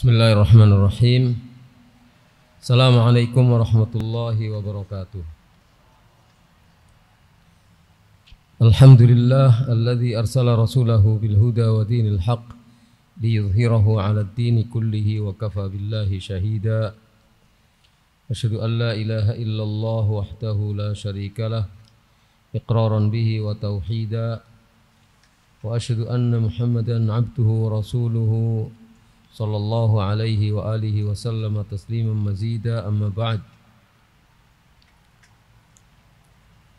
Bismillahirrahmanirrahim. Assalamualaikum warahmatullahi wabarakatuh. Alhamdulillah alladhi arsala rasulahu bil huda wa dinil haq liyudhhirahu 'ala ad-din kullihi wa kafa billahi shahida. Asyhadu an la ilaha illallah wahdahu la syarika lah iqraran bihi wa tauhida. Wa asyhadu anna Muhammadan 'abduhu wa rasuluhu صلى الله عليه وآله وسلم تسليما مزيدا أما بعد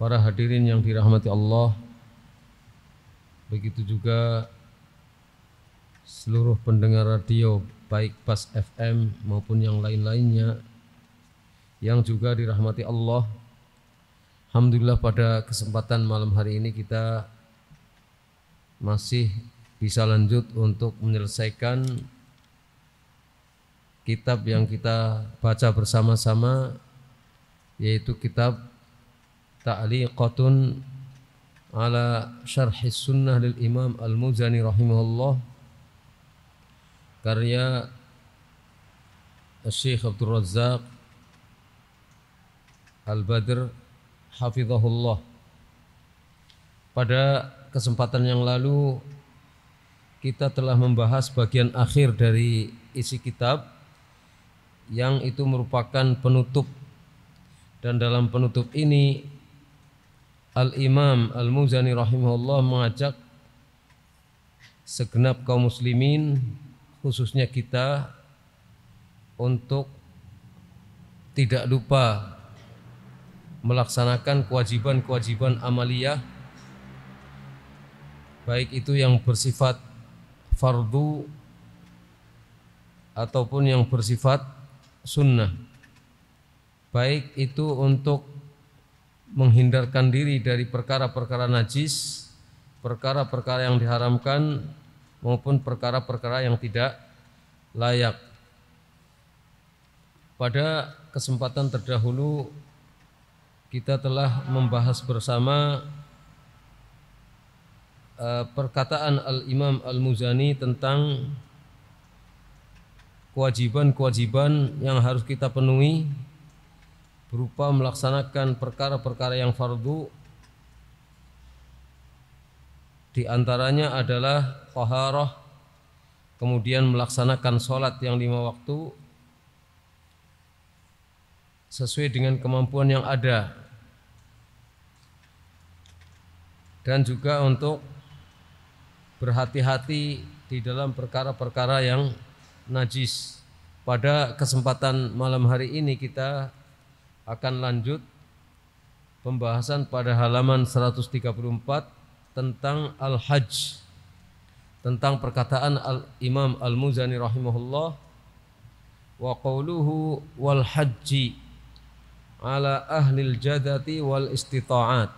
Para hadirin yang dirahmati Allah Begitu juga seluruh pendengar radio baik pas FM maupun yang lain-lainnya yang juga dirahmati Allah Alhamdulillah pada kesempatan malam hari ini kita masih bisa lanjut untuk menyelesaikan kitab yang kita baca bersama-sama yaitu kitab Ta'liqatun ala syarhi Sunnah lil Imam Al-Muzani rahimahullah karya Syekh Abdul Razak Al-Badr hafizahullah pada kesempatan yang lalu kita telah membahas bagian akhir dari isi kitab yang itu merupakan penutup dan dalam penutup ini Al-Imam Al-Muzani rahimahullah mengajak segenap kaum muslimin khususnya kita untuk tidak lupa melaksanakan kewajiban-kewajiban amaliyah baik itu yang bersifat fardu ataupun yang bersifat sunnah baik itu untuk menghindarkan diri dari perkara-perkara najis perkara-perkara yang diharamkan maupun perkara-perkara yang tidak layak pada kesempatan terdahulu kita telah membahas bersama eh, perkataan Al-Imam Al-Muzani tentang kewajiban-kewajiban yang harus kita penuhi berupa melaksanakan perkara-perkara yang fardu di antaranya adalah taharah kemudian melaksanakan sholat yang lima waktu sesuai dengan kemampuan yang ada dan juga untuk berhati-hati di dalam perkara-perkara yang najis. Pada kesempatan malam hari ini kita akan lanjut pembahasan pada halaman 134 tentang al-hajj tentang perkataan al Imam Al-Muzani rahimahullah wa qawluhu wal hajji ala ahlil jadati wal istita'at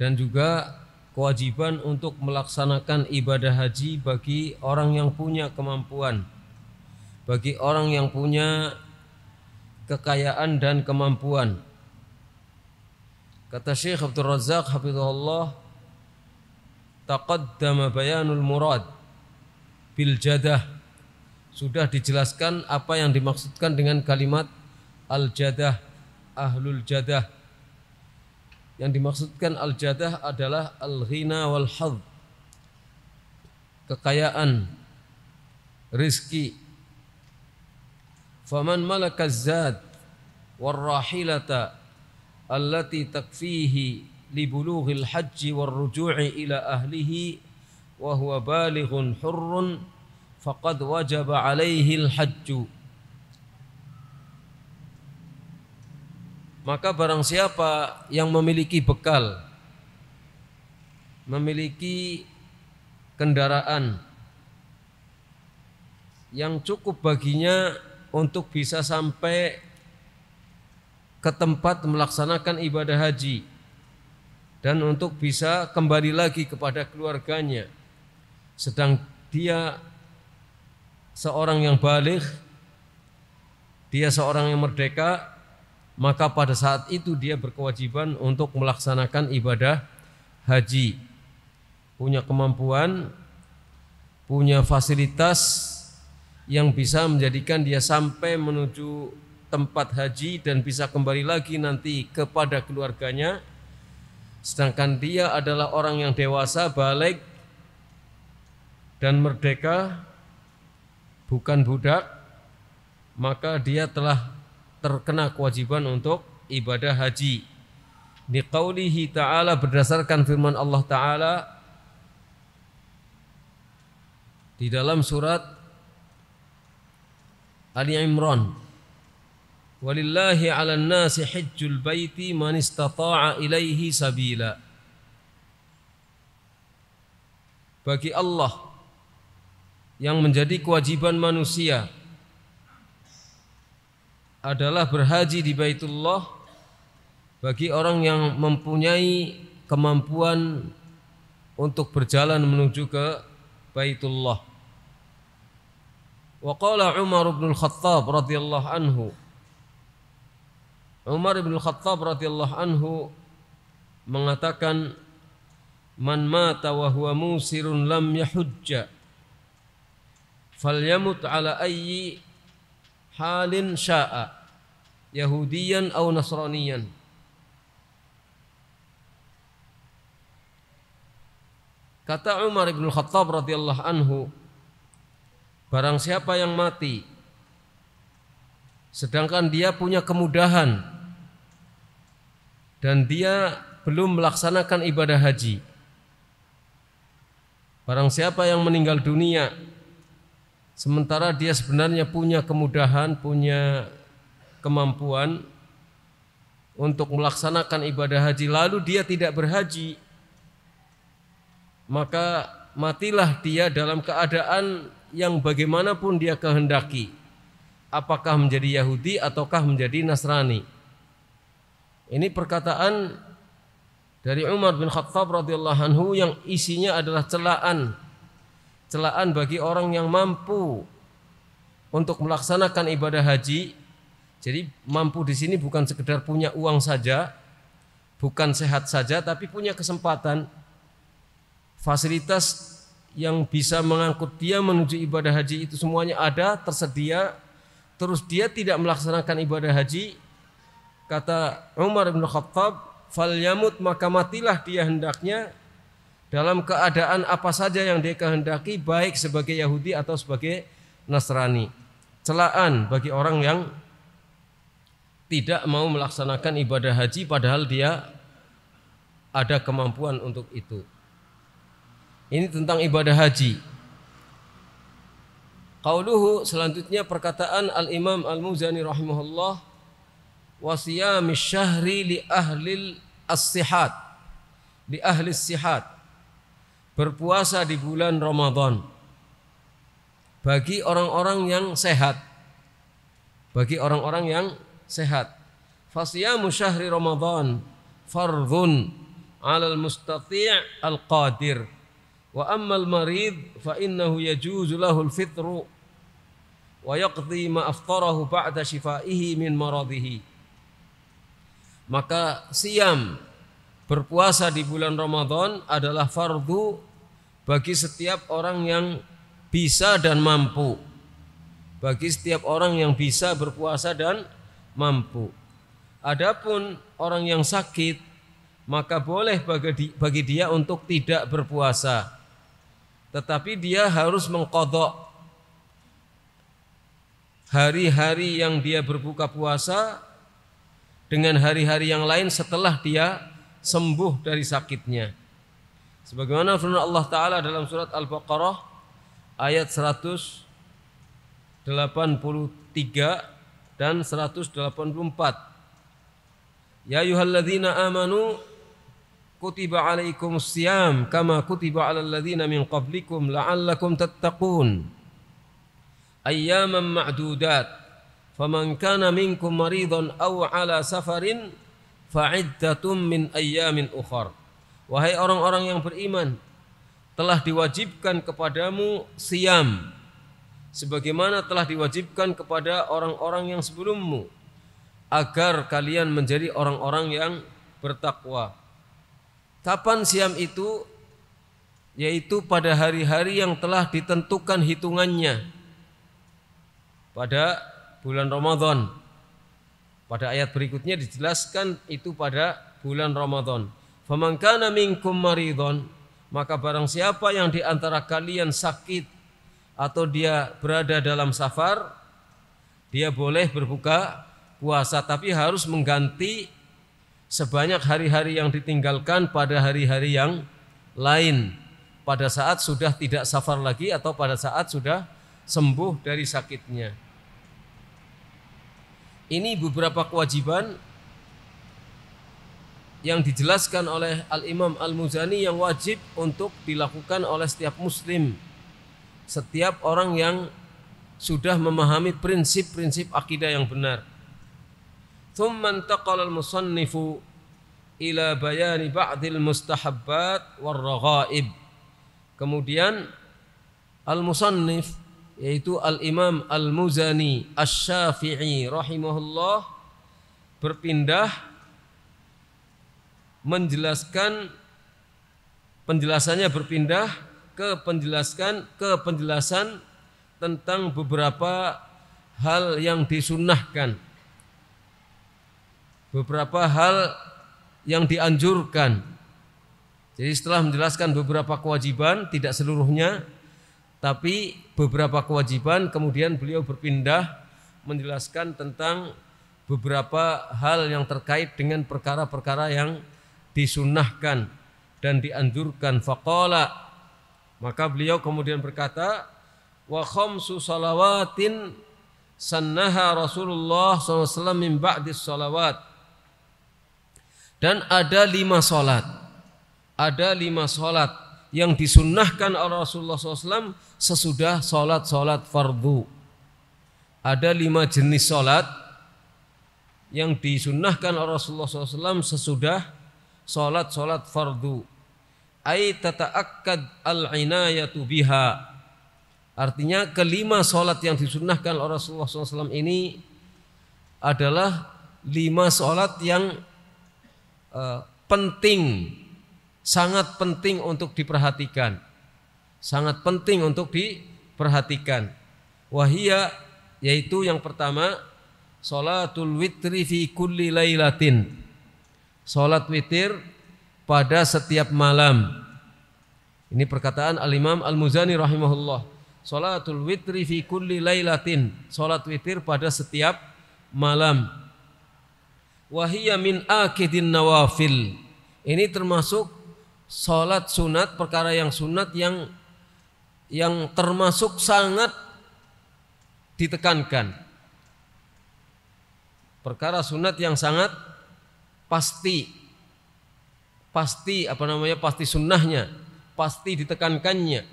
dan juga kewajiban untuk melaksanakan ibadah haji bagi orang yang punya kemampuan, bagi orang yang punya kekayaan dan kemampuan. Kata Syekh Abdul Razak hafizahullah taqaddama bayanul murad bil jadah sudah dijelaskan apa yang dimaksudkan dengan kalimat al jadah ahlul jadah yang dimaksudkan al-jadah adalah al-ghina wal hadd. Kekayaan, rizki. Faman malaka zad rahilata allati takfihi libulughil hajji ruju'i ila ahlihi wa huwa balighun hurrun faqad wajaba alaihi al-hajju. Maka barang siapa yang memiliki bekal memiliki kendaraan yang cukup baginya untuk bisa sampai ke tempat melaksanakan ibadah haji dan untuk bisa kembali lagi kepada keluarganya sedang dia seorang yang balik dia seorang yang merdeka maka pada saat itu dia berkewajiban untuk melaksanakan ibadah haji. Punya kemampuan, punya fasilitas yang bisa menjadikan dia sampai menuju tempat haji dan bisa kembali lagi nanti kepada keluarganya. Sedangkan dia adalah orang yang dewasa, balik dan merdeka, bukan budak, maka dia telah terkena kewajiban untuk ibadah haji. Diqaulihi ta'ala berdasarkan firman Allah ta'ala di dalam surat Ali Imran Walillahi 'alan nasi hajjul baiti man istata'a ilaihi sabila Bagi Allah yang menjadi kewajiban manusia adalah berhaji di Baitullah bagi orang yang mempunyai kemampuan untuk berjalan menuju ke Baitullah. Wa qala Umar bin Al-Khattab radhiyallahu anhu Umar bin Al-Khattab radhiyallahu anhu mengatakan man mata wa huwa musirun lam yahujja falyamut ala ayyi halin sya'a Yahudiyan au Nasraniyan Kata Umar bin Khattab radhiyallahu anhu Barang siapa yang mati sedangkan dia punya kemudahan dan dia belum melaksanakan ibadah haji Barang siapa yang meninggal dunia Sementara dia sebenarnya punya kemudahan, punya kemampuan untuk melaksanakan ibadah haji lalu dia tidak berhaji maka matilah dia dalam keadaan yang bagaimanapun dia kehendaki apakah menjadi Yahudi ataukah menjadi Nasrani ini perkataan dari Umar bin Khattab radhiyallahu anhu yang isinya adalah celaan celaan bagi orang yang mampu untuk melaksanakan ibadah haji. Jadi mampu di sini bukan sekedar punya uang saja, bukan sehat saja, tapi punya kesempatan fasilitas yang bisa mengangkut dia menuju ibadah haji itu semuanya ada, tersedia. Terus dia tidak melaksanakan ibadah haji, kata Umar bin Khattab, "Fal yamut maka matilah dia hendaknya dalam keadaan apa saja yang dia kehendaki baik sebagai Yahudi atau sebagai Nasrani. Celaan bagi orang yang tidak mau melaksanakan ibadah haji padahal dia ada kemampuan untuk itu. Ini tentang ibadah haji. Qauluhu selanjutnya perkataan Al-Imam Al-Muzani rahimahullah wasiyamis syahri li ahlil as-sihat li ahli sihat berpuasa di bulan Ramadan bagi orang-orang yang sehat bagi orang-orang yang sehat fasiyamu syahri Ramadan fardhun 'alal mustati' al qadir wa ammal marid fa innahu yajuzu lahu al fitru wa yaqdi ma aftarahu ba'da shifaihi min maradihi maka siam Berpuasa di bulan Ramadan adalah fardu bagi setiap orang yang bisa dan mampu. Bagi setiap orang yang bisa berpuasa dan mampu. Adapun orang yang sakit maka boleh bagi, dia untuk tidak berpuasa. Tetapi dia harus mengkodok hari-hari yang dia berbuka puasa dengan hari-hari yang lain setelah dia sembuh dari sakitnya. Sebagaimana firman Allah Ta'ala dalam surat Al-Baqarah ayat 183 dan 184. Ya yuhaladina amanu kutiba alaikum siyam kama kutiba ala ladina min qablikum la'allakum tattaqun. Ayyaman ma'dudat. Faman kana minkum maridhan aw ala safarin fa'iddatum min ayyamin ukhar. Wahai orang-orang yang beriman, telah diwajibkan kepadamu siam sebagaimana telah diwajibkan kepada orang-orang yang sebelummu agar kalian menjadi orang-orang yang bertakwa. Kapan siam itu? Yaitu pada hari-hari yang telah ditentukan hitungannya pada bulan Ramadan pada ayat berikutnya dijelaskan itu pada bulan Ramadan. Famankana minkum maridon, maka barang siapa yang di antara kalian sakit atau dia berada dalam safar, dia boleh berbuka puasa tapi harus mengganti sebanyak hari-hari yang ditinggalkan pada hari-hari yang lain pada saat sudah tidak safar lagi atau pada saat sudah sembuh dari sakitnya. Ini beberapa kewajiban yang dijelaskan oleh Al-Imam Al-Muzani yang wajib untuk dilakukan oleh setiap muslim. Setiap orang yang sudah memahami prinsip-prinsip akidah yang benar. ثم انتقل المصنف إلى بيان بعض المستحبات والرغائب. Kemudian al-musannif yaitu Al-Imam Al-Muzani Asy-Syafi'i rahimahullah berpindah menjelaskan penjelasannya berpindah ke penjelaskan ke penjelasan tentang beberapa hal yang disunahkan beberapa hal yang dianjurkan jadi setelah menjelaskan beberapa kewajiban tidak seluruhnya tapi beberapa kewajiban kemudian beliau berpindah menjelaskan tentang beberapa hal yang terkait dengan perkara-perkara yang disunahkan dan dianjurkan faqala maka beliau kemudian berkata wa khamsu salawatin sannaha Rasulullah SAW min ba'di salawat dan ada lima salat ada lima salat yang disunnahkan oleh Rasulullah SAW sesudah sholat-sholat fardu. Ada lima jenis sholat yang disunnahkan oleh Rasulullah SAW sesudah sholat-sholat fardu. Ay tata'akkad al-inayatu biha. Artinya kelima sholat yang disunnahkan oleh Rasulullah SAW ini adalah lima sholat yang uh, penting sangat penting untuk diperhatikan. Sangat penting untuk diperhatikan. Wahia yaitu yang pertama salatul witri fi kulli lailatin. Salat witir pada setiap malam. Ini perkataan Al-Imam Al-Muzani rahimahullah. Salatul witri fi kulli lailatin. Salat witir pada setiap malam. Wahia min akidin nawafil. Ini termasuk Sholat sunat perkara yang sunat yang yang termasuk sangat ditekankan. Perkara sunat yang sangat pasti pasti apa namanya pasti sunnahnya pasti ditekankannya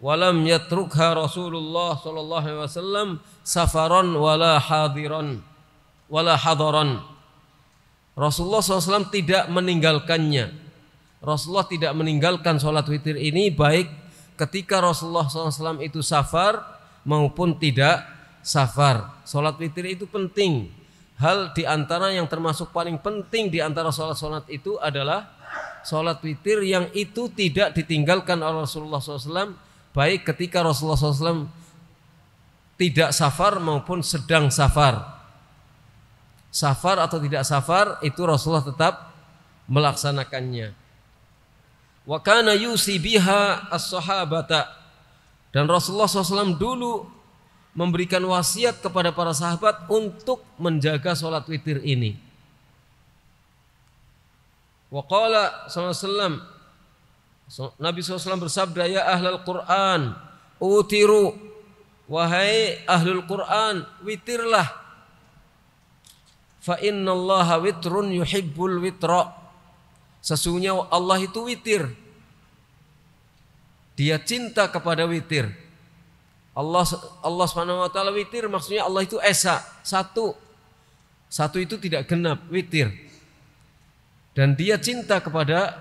walam yatrukha Rasulullah sallallahu safaron wala hadiron wala hadoron Rasulullah SAW tidak meninggalkannya Rasulullah tidak meninggalkan sholat witir ini baik ketika Rasulullah SAW itu safar maupun tidak safar. Sholat witir itu penting. Hal di antara yang termasuk paling penting di antara sholat-sholat itu adalah sholat witir yang itu tidak ditinggalkan oleh Rasulullah SAW baik ketika Rasulullah SAW tidak safar maupun sedang safar. Safar atau tidak safar itu Rasulullah tetap melaksanakannya. Wa kana yusi biha as-sahabata. Dan Rasulullah SAW dulu memberikan wasiat kepada para sahabat untuk menjaga sholat witir ini. Wa qala SAW Nabi SAW bersabda ya ahlul Quran utiru wahai ahlul Quran witirlah fa innallaha witrun yuhibbul witra Sesungguhnya Allah itu witir. Dia cinta kepada witir. Allah Allah Subhanahu wa taala witir maksudnya Allah itu esa, satu. Satu itu tidak genap, witir. Dan dia cinta kepada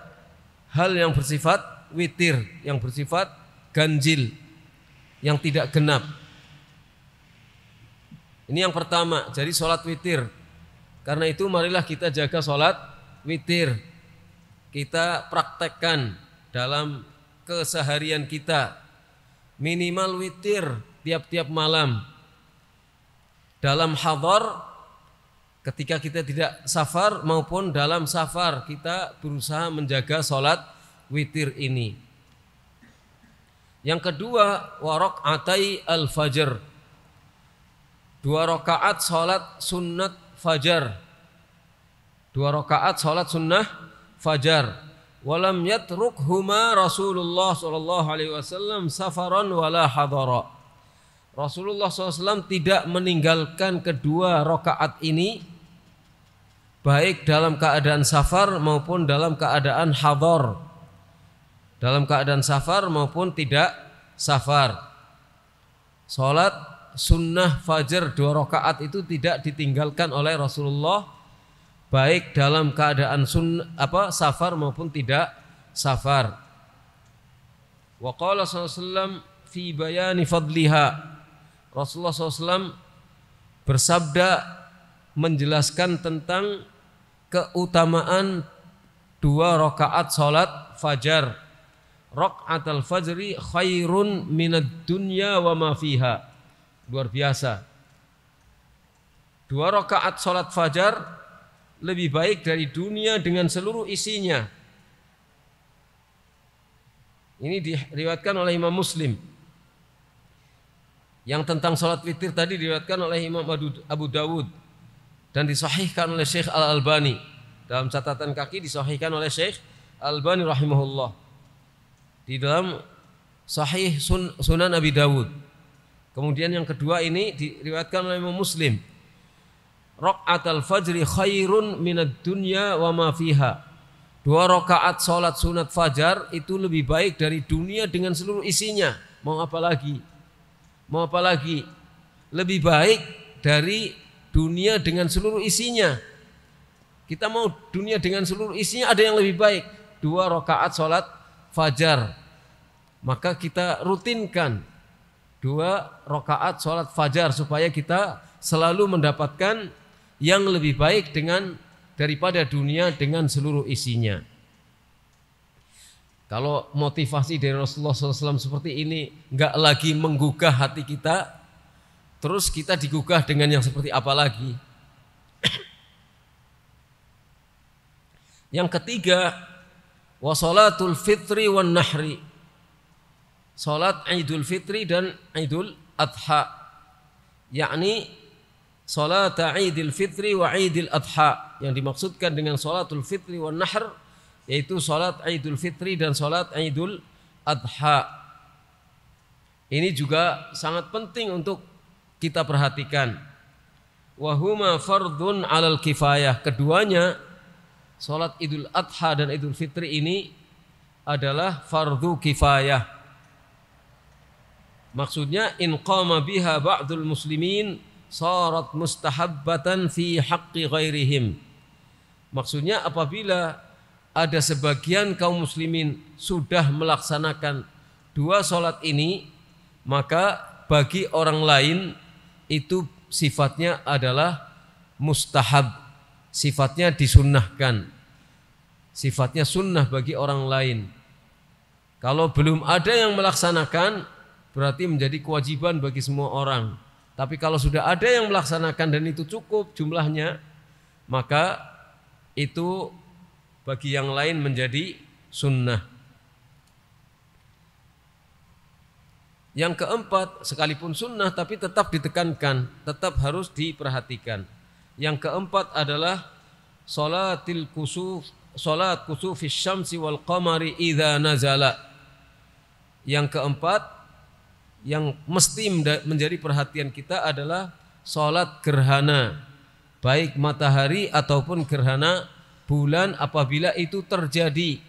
hal yang bersifat witir, yang bersifat ganjil, yang tidak genap. Ini yang pertama, jadi sholat witir. Karena itu marilah kita jaga sholat witir kita praktekkan dalam keseharian kita minimal witir tiap-tiap malam dalam hadar ketika kita tidak safar maupun dalam safar kita berusaha menjaga sholat witir ini yang kedua warok atai al fajr dua rakaat sholat sunnat fajar dua rakaat sholat sunnah fajar walam yatrukhuma Rasulullah sallallahu alaihi wasallam safaran wala hadara Rasulullah SAW tidak meninggalkan kedua rokaat ini baik dalam keadaan safar maupun dalam keadaan hador dalam keadaan safar maupun tidak safar Salat sunnah fajar dua rokaat itu tidak ditinggalkan oleh Rasulullah baik dalam keadaan sun apa safar maupun tidak safar. Wa qala sallallahu fi bayani fadliha. Rasulullah SAW bersabda menjelaskan tentang keutamaan dua rakaat salat fajar. Rakaat al-fajri khairun minad dunya wa ma fiha. Luar biasa. Dua rakaat salat fajar lebih baik dari dunia dengan seluruh isinya. Ini diriwatkan oleh Imam Muslim. Yang tentang sholat witir tadi diriwatkan oleh Imam Abu Dawud dan disahihkan oleh Syekh Al Albani dalam catatan kaki disahihkan oleh Syekh Al Albani rahimahullah di dalam Sahih Sun, Sunan Abi Dawud. Kemudian yang kedua ini diriwatkan oleh Imam Muslim al fajri khairun minat dunya wa ma fiha. Dua rakaat sholat sunat fajar itu lebih baik dari dunia dengan seluruh isinya. Mau apa lagi? Mau apa lagi? Lebih baik dari dunia dengan seluruh isinya. Kita mau dunia dengan seluruh isinya ada yang lebih baik. Dua rakaat sholat fajar. Maka kita rutinkan dua rakaat sholat fajar supaya kita selalu mendapatkan yang lebih baik dengan daripada dunia dengan seluruh isinya. Kalau motivasi dari Rasulullah SAW seperti ini nggak lagi menggugah hati kita, terus kita digugah dengan yang seperti apa lagi? yang ketiga, wasolatul fitri wan nahri, Salat Idul Fitri dan Idul Adha, yakni salat Idul Fitri wa Idul Adha yang dimaksudkan dengan salatul fitri wa nahr yaitu salat Idul Fitri dan salat Idul Adha. Ini juga sangat penting untuk kita perhatikan. Wahuma fardun alal kifayah. Keduanya salat Idul Adha dan Idul Fitri ini adalah fardu kifayah. Maksudnya in qama biha ba'dul muslimin sarat mustahabbatan fi haqqi ghairihim. Maksudnya apabila ada sebagian kaum muslimin sudah melaksanakan dua sholat ini, maka bagi orang lain itu sifatnya adalah mustahab, sifatnya disunnahkan, sifatnya sunnah bagi orang lain. Kalau belum ada yang melaksanakan, berarti menjadi kewajiban bagi semua orang. Tapi kalau sudah ada yang melaksanakan dan itu cukup jumlahnya, maka itu bagi yang lain menjadi sunnah. Yang keempat, sekalipun sunnah tapi tetap ditekankan, tetap harus diperhatikan. Yang keempat adalah salatil kusuf, salat kusufis syamsi wal qamari idza nazala. Yang keempat yang mesti menjadi perhatian kita adalah sholat gerhana baik matahari ataupun gerhana bulan apabila itu terjadi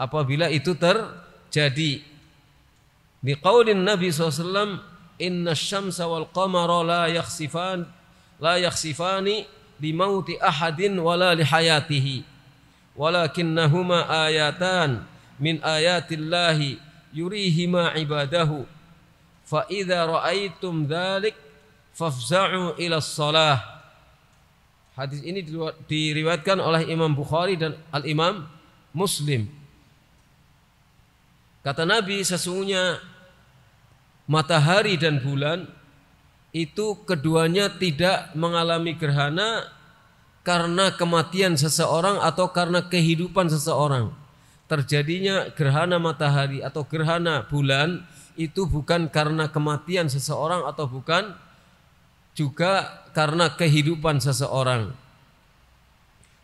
apabila itu terjadi qaulin Nabi SAW inna syamsa wal qamara la yakhsifan la yakhsifani mauti ahadin wala lihayatihi walakinnahuma ayatan min ayatillahi yurihima ibadahu fa idza raaitum dzalik fafza'u ila Hadis ini diriwayatkan oleh Imam Bukhari dan Al-Imam Muslim. Kata Nabi sesungguhnya matahari dan bulan itu keduanya tidak mengalami gerhana karena kematian seseorang atau karena kehidupan seseorang. Terjadinya gerhana matahari atau gerhana bulan itu bukan karena kematian seseorang atau bukan juga karena kehidupan seseorang.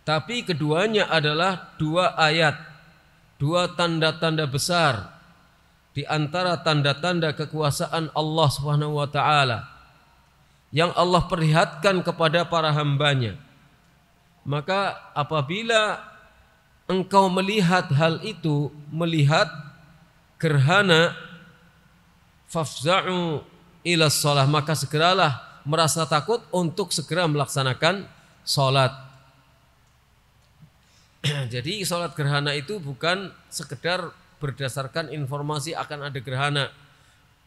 Tapi keduanya adalah dua ayat, dua tanda-tanda besar di antara tanda-tanda kekuasaan Allah Subhanahu wa taala yang Allah perlihatkan kepada para hambanya. Maka apabila engkau melihat hal itu, melihat gerhana fafza'u ila sholah maka segeralah merasa takut untuk segera melaksanakan sholat jadi sholat gerhana itu bukan sekedar berdasarkan informasi akan ada gerhana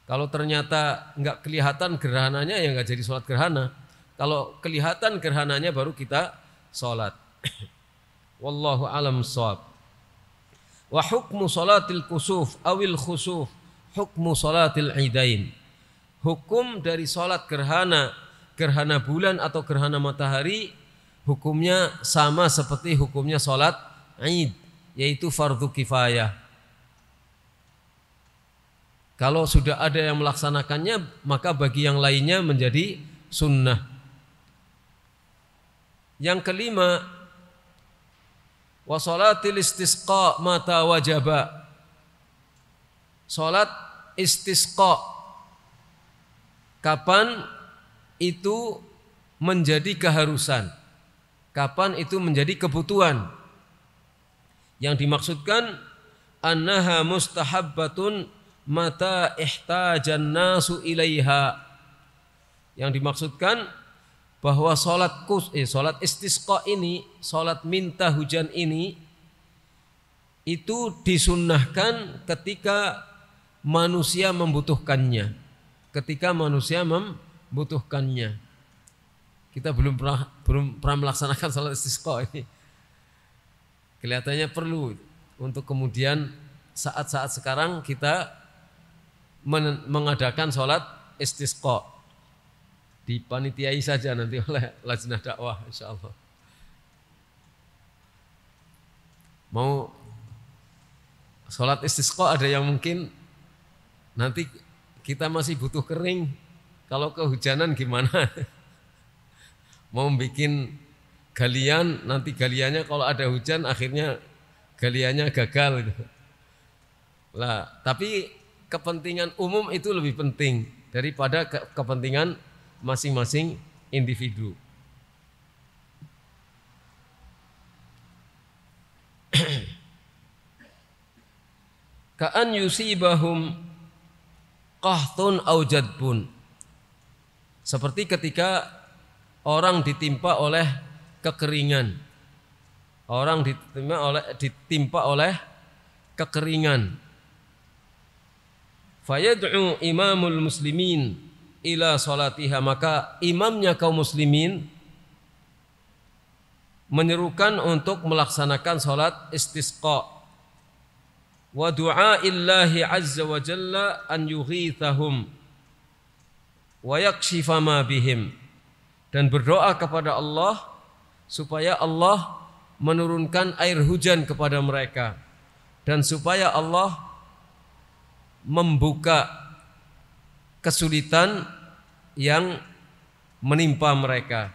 kalau ternyata nggak kelihatan gerhananya ya nggak jadi sholat gerhana kalau kelihatan gerhananya baru kita sholat wallahu alam sholat wa hukmu sholatil kusuf awil khusuf hukmu salatil idain. Hukum dari salat gerhana, gerhana bulan atau gerhana matahari hukumnya sama seperti hukumnya salat Id yaitu fardu kifayah. Kalau sudah ada yang melaksanakannya, maka bagi yang lainnya menjadi sunnah. Yang kelima, wasolatil istisqa mata wajaba Sholat istisqa. Kapan itu menjadi keharusan? Kapan itu menjadi kebutuhan? Yang dimaksudkan annaha mustahabbatun mata ihtajan nasu ilaiha. Yang dimaksudkan bahwa sholat kus eh, sholat istisqa ini, sholat minta hujan ini itu disunnahkan ketika manusia membutuhkannya. Ketika manusia membutuhkannya. Kita belum pernah belum pernah melaksanakan salat istisqa ini. Kelihatannya perlu untuk kemudian saat-saat sekarang kita mengadakan salat istisqa dipanitiai saja nanti oleh lajnah dakwah insyaallah. Mau sholat istisqa ada yang mungkin Nanti kita masih butuh kering. Kalau kehujanan gimana? Mau bikin galian, nanti galiannya kalau ada hujan akhirnya galiannya gagal. Gitu. Lah, tapi kepentingan umum itu lebih penting daripada ke kepentingan masing-masing individu. Ka'an yusibahum qahtun au pun Seperti ketika orang ditimpa oleh kekeringan. Orang ditimpa oleh ditimpa oleh kekeringan. Fayad'u imamul muslimin ila salatiha maka imamnya kaum muslimin menyerukan untuk melaksanakan salat istisqa wa du'a illahi azza wa jalla an yughithahum wa yakshifa ma bihim dan berdoa kepada Allah supaya Allah menurunkan air hujan kepada mereka dan supaya Allah membuka kesulitan yang menimpa mereka.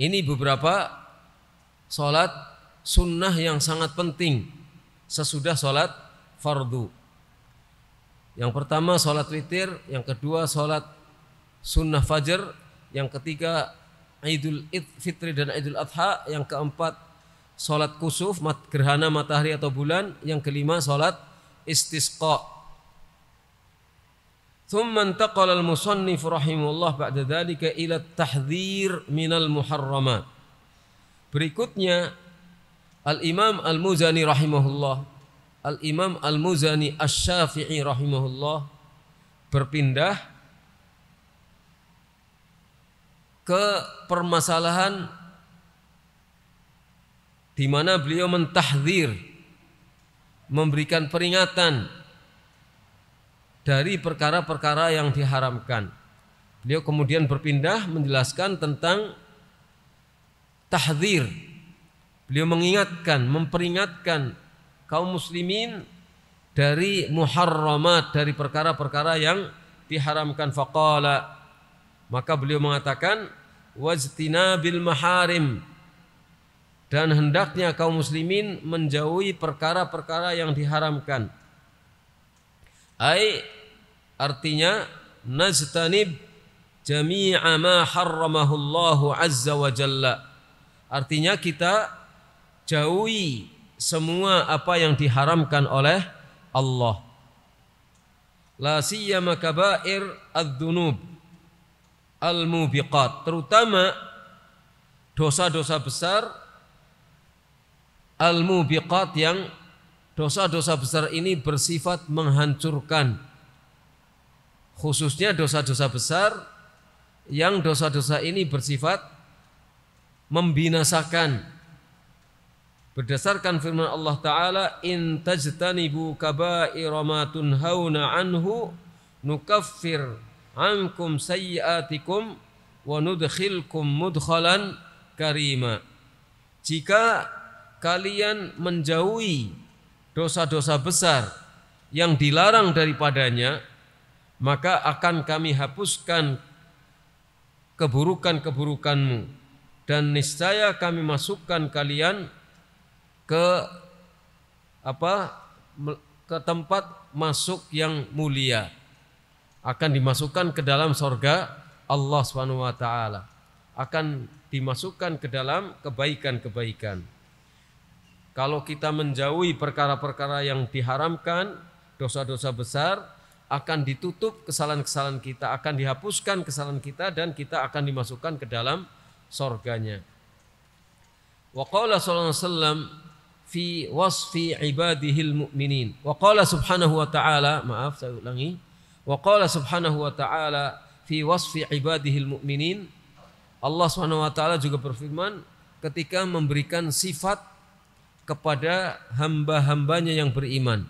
Ini beberapa sholat sunnah yang sangat penting sesudah sholat fardu. Yang pertama sholat witir, yang kedua sholat sunnah fajar, yang ketiga idul fitri dan idul adha, yang keempat sholat kusuf, mat, gerhana matahari atau bulan, yang kelima sholat istisqa. ثم انتقل المصنف رحمه الله بعد ذلك إلى التحذير من المحرمات. Berikutnya Al-Imam Al-Muzani rahimahullah, Al-Imam Al-Muzani Asy-Syafi'i rahimahullah berpindah ke permasalahan di mana beliau mentahdir memberikan peringatan dari perkara-perkara yang diharamkan. Beliau kemudian berpindah menjelaskan tentang tahdir Beliau mengingatkan, memperingatkan kaum muslimin dari muharramat, dari perkara-perkara yang diharamkan faqala. Maka beliau mengatakan wajtina bil maharim dan hendaknya kaum muslimin menjauhi perkara-perkara yang diharamkan. Ai artinya najtanib jami'a ma harramahullahu azza wa jalla. Artinya kita jauhi semua apa yang diharamkan oleh Allah. La siyama kabair al-mubiqat, terutama dosa-dosa besar al-mubiqat yang dosa-dosa besar ini bersifat menghancurkan. Khususnya dosa-dosa besar yang dosa-dosa ini bersifat membinasakan Berdasarkan firman Allah Ta'ala, In tajtanibu kabaira ma tunhauna anhu nukaffir ankum sayyatikum wa nudkhilkum mudkhalan karima. Jika kalian menjauhi dosa-dosa besar yang dilarang daripadanya, maka akan kami hapuskan keburukan-keburukanmu dan niscaya kami masukkan kalian ke apa ke tempat masuk yang mulia akan dimasukkan ke dalam sorga Allah Swt akan dimasukkan ke dalam kebaikan-kebaikan kalau kita menjauhi perkara-perkara yang diharamkan dosa-dosa besar akan ditutup kesalahan-kesalahan kita akan dihapuskan kesalahan kita dan kita akan dimasukkan ke dalam sorganya wa qala sallallahu alaihi wasallam fi wasfi ibadihil mu'minin. Wa qala subhanahu wa ta'ala, maaf saya ulangi. Wa qala subhanahu wa ta'ala fi wasfi ibadihil mu'minin. Allah subhanahu wa ta'ala juga berfirman ketika memberikan sifat kepada hamba-hambanya yang beriman.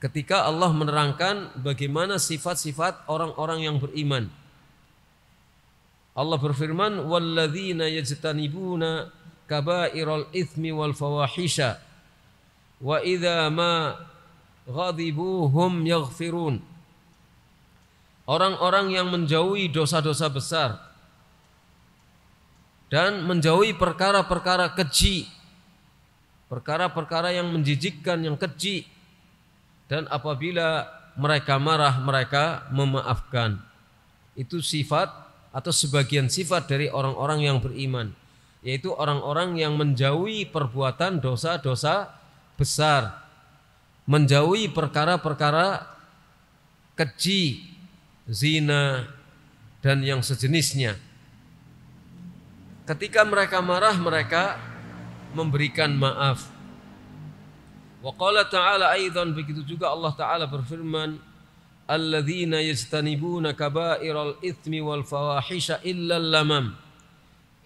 Ketika Allah menerangkan bagaimana sifat-sifat orang-orang yang beriman. Allah berfirman, وَالَّذِينَ يَجْتَنِبُونَ kabairal ithmi wal fawahisha wa idza ma ghadibuhum yaghfirun orang-orang yang menjauhi dosa-dosa besar dan menjauhi perkara-perkara keji perkara-perkara yang menjijikkan yang keji dan apabila mereka marah mereka memaafkan itu sifat atau sebagian sifat dari orang-orang yang beriman yaitu orang-orang yang menjauhi perbuatan dosa-dosa besar, menjauhi perkara-perkara keji, zina dan yang sejenisnya. Ketika mereka marah, mereka memberikan maaf. Wa qala ta'ala aidan begitu juga Allah taala berfirman, "Alladzina yajtanibuna kaba'iral ithmi wal fawahisha illa lamam."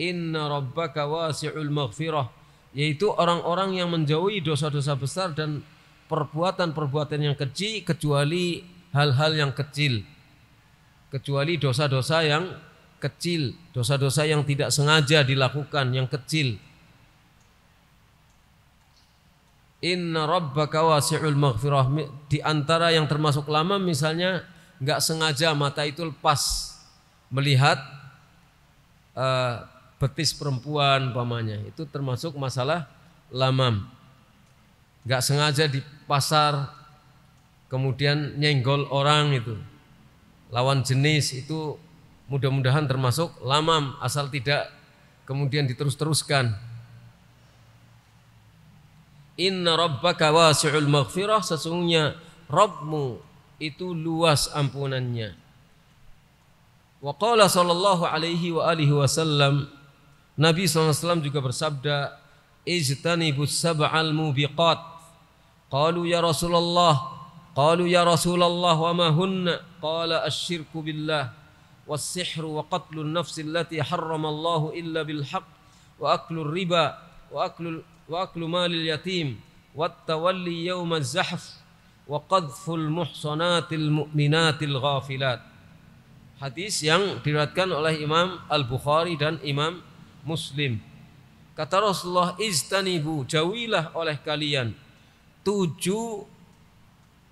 inna rabbaka wasi'ul maghfirah yaitu orang-orang yang menjauhi dosa-dosa besar dan perbuatan-perbuatan yang kecil kecuali hal-hal yang kecil kecuali dosa-dosa yang kecil dosa-dosa yang tidak sengaja dilakukan yang kecil Inna rabbaka wasi'ul maghfirah Di antara yang termasuk lama misalnya nggak sengaja mata itu lepas Melihat uh, betis perempuan pamannya itu termasuk masalah lamam nggak sengaja di pasar kemudian nyenggol orang itu lawan jenis itu mudah-mudahan termasuk lamam asal tidak kemudian diterus-teruskan Inna rabbaka wasi'ul maghfirah sesungguhnya Rabbmu itu luas ampunannya Wa qala sallallahu alaihi wa alihi wasallam Nabi SAW juga bersabda, Ijtanibus sab'al mubiqat. Qalu ya Rasulullah, Qalu ya Rasulullah wa ma hunna? Qala asyirku billah was-sihru wa qatlun nafsi allati harramallahu illa bil haqq wa aklur riba wa والتولي يوم الزحف وقذف المحصنات المؤمنات الغافلات hadis yang diriwayatkan oleh Imam Al Bukhari dan Imam Muslim. Kata Rasulullah, "Istanibu, jauhilah oleh kalian tujuh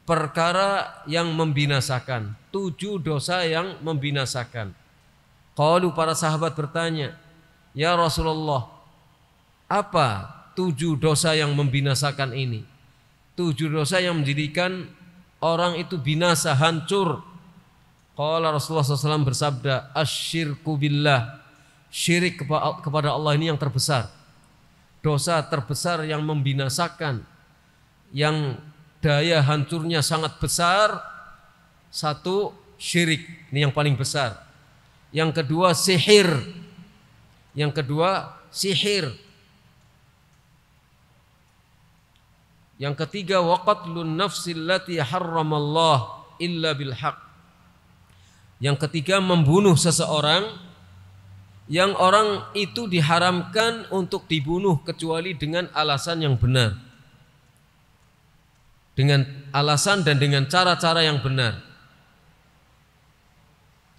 perkara yang membinasakan, tujuh dosa yang membinasakan." Kalau para sahabat bertanya, "Ya Rasulullah, apa tujuh dosa yang membinasakan ini?" Tujuh dosa yang menjadikan orang itu binasa, hancur. Kalau Rasulullah SAW bersabda, "Asyirku billah." Syirik kepada Allah ini yang terbesar. Dosa terbesar yang membinasakan. Yang daya hancurnya sangat besar. Satu, syirik. Ini yang paling besar. Yang kedua, sihir. Yang kedua, sihir. Yang ketiga, waqatlun nafsil lati illa bilhaq. Yang ketiga, membunuh seseorang yang orang itu diharamkan untuk dibunuh kecuali dengan alasan yang benar. Dengan alasan dan dengan cara-cara yang benar.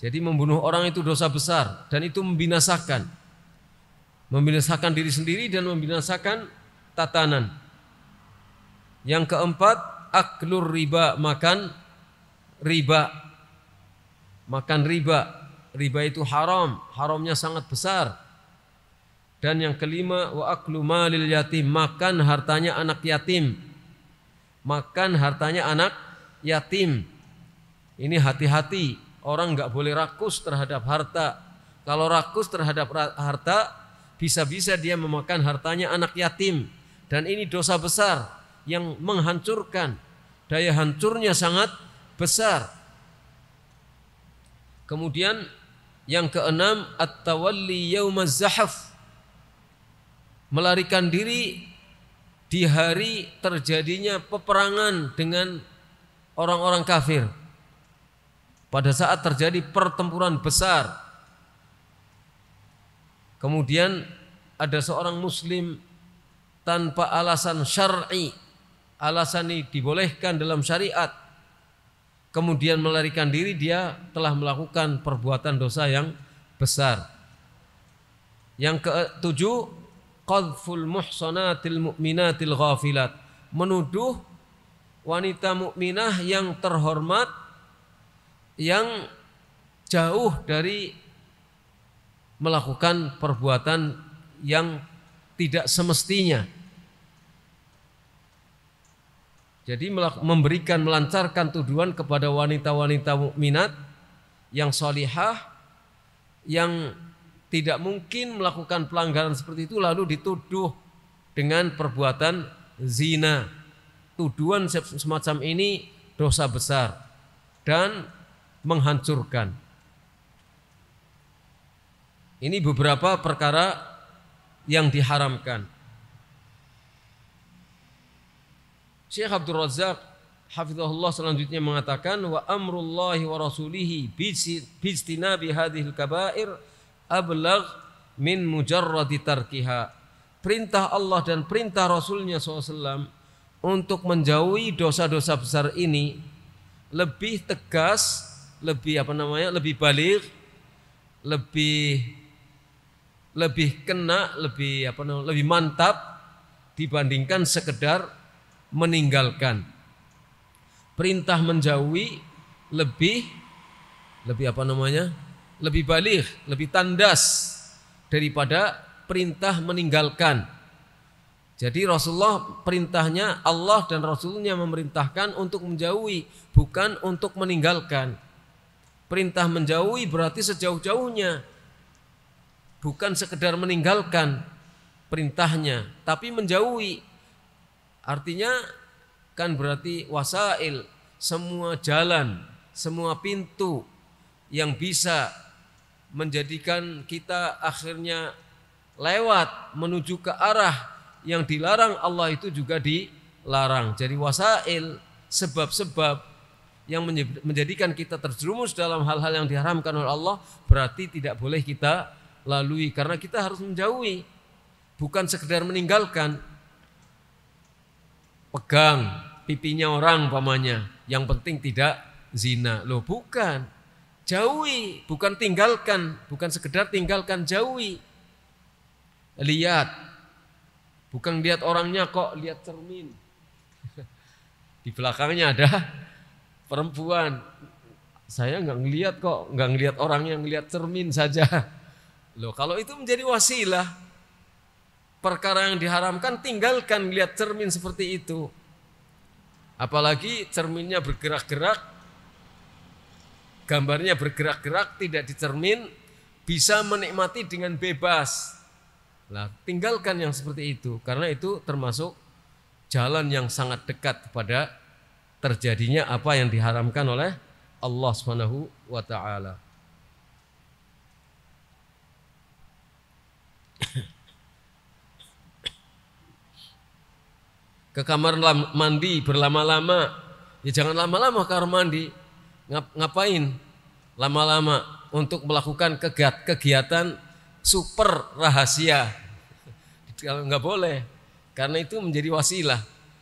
Jadi membunuh orang itu dosa besar dan itu membinasakan. Membinasakan diri sendiri dan membinasakan tatanan. Yang keempat, aklur riba makan riba. Makan riba riba itu haram, haramnya sangat besar. Dan yang kelima, wa aklu malil yatim, makan hartanya anak yatim. Makan hartanya anak yatim. Ini hati-hati, orang nggak boleh rakus terhadap harta. Kalau rakus terhadap harta, bisa-bisa dia memakan hartanya anak yatim. Dan ini dosa besar yang menghancurkan. Daya hancurnya sangat besar. Kemudian yang keenam at-tawalli yaumaz zahaf. Melarikan diri di hari terjadinya peperangan dengan orang-orang kafir. Pada saat terjadi pertempuran besar. Kemudian ada seorang muslim tanpa alasan syar'i, alasan ini dibolehkan dalam syariat kemudian melarikan diri dia telah melakukan perbuatan dosa yang besar. Yang ketujuh, qadful muhsanatil mu'minatil ghafilat. Menuduh wanita mukminah yang terhormat yang jauh dari melakukan perbuatan yang tidak semestinya Jadi memberikan melancarkan tuduhan kepada wanita-wanita minat yang solihah yang tidak mungkin melakukan pelanggaran seperti itu lalu dituduh dengan perbuatan zina. Tuduhan semacam ini dosa besar dan menghancurkan. Ini beberapa perkara yang diharamkan. Syekh Abdul Razak Hafizahullah selanjutnya mengatakan wa amrullahi wa rasulihi bi hadhil kabair ablag min mujarradi tarkiha. Perintah Allah dan perintah Rasulnya SAW untuk menjauhi dosa-dosa besar ini lebih tegas, lebih apa namanya, lebih balik, lebih lebih kena, lebih apa namanya, lebih mantap dibandingkan sekedar meninggalkan. Perintah menjauhi lebih lebih apa namanya? lebih balik, lebih tandas daripada perintah meninggalkan. Jadi Rasulullah perintahnya Allah dan Rasulnya memerintahkan untuk menjauhi, bukan untuk meninggalkan. Perintah menjauhi berarti sejauh-jauhnya, bukan sekedar meninggalkan perintahnya, tapi menjauhi Artinya kan berarti wasail, semua jalan, semua pintu yang bisa menjadikan kita akhirnya lewat menuju ke arah yang dilarang Allah itu juga dilarang. Jadi wasail, sebab-sebab yang menjadikan kita terjerumus dalam hal-hal yang diharamkan oleh Allah berarti tidak boleh kita lalui karena kita harus menjauhi bukan sekedar meninggalkan pegang pipinya orang pamannya Yang penting tidak zina. Loh bukan. Jauhi, bukan tinggalkan, bukan sekedar tinggalkan, jauhi. Lihat. Bukan lihat orangnya kok, lihat cermin. Di belakangnya ada perempuan. Saya nggak ngelihat kok, nggak ngelihat orang yang ngelihat cermin saja. Loh kalau itu menjadi wasilah, perkara yang diharamkan tinggalkan lihat cermin seperti itu. Apalagi cerminnya bergerak-gerak, gambarnya bergerak-gerak tidak dicermin, bisa menikmati dengan bebas. Nah, tinggalkan yang seperti itu karena itu termasuk jalan yang sangat dekat kepada terjadinya apa yang diharamkan oleh Allah Subhanahu wa taala. ke kamar mandi berlama-lama. Ya jangan lama-lama kamar mandi. ngapain? Lama-lama untuk melakukan kegiatan super rahasia. Kalau nggak boleh, karena itu menjadi wasilah,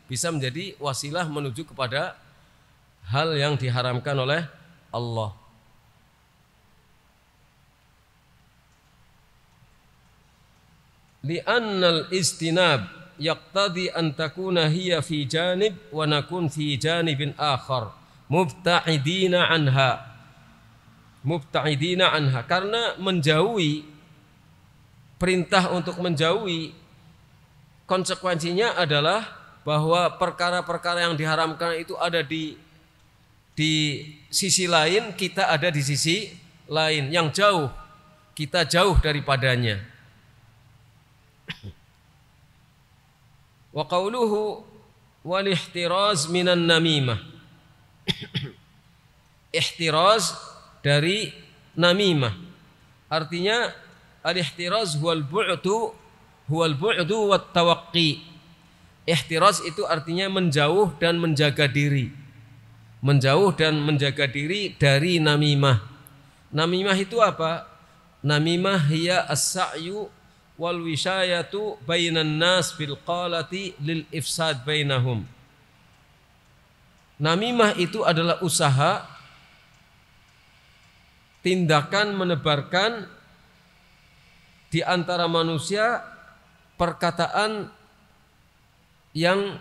bisa menjadi wasilah menuju kepada hal yang diharamkan oleh Allah. Li'annal istinab yaqtadi an takuna hiya fi janib wa nakun fi janibin akhar mubta'idina anha mubta'idina anha karena menjauhi perintah untuk menjauhi konsekuensinya adalah bahwa perkara-perkara yang diharamkan itu ada di di sisi lain kita ada di sisi lain yang jauh kita jauh daripadanya Wa qawluhu wal ihtiraz minan namimah. ihtiraz dari namimah. Artinya al ihtiraz huwal bu'du huwal bu'du wat tawaqqi. Ihtiraz itu artinya menjauh dan menjaga diri. Menjauh dan menjaga diri dari namimah. Namimah itu apa? Namimah hiya as-sa'yu wal wisyayatu bainan nas bil qalati lil ifsad bainahum. Namimah itu adalah usaha tindakan menebarkan di antara manusia perkataan yang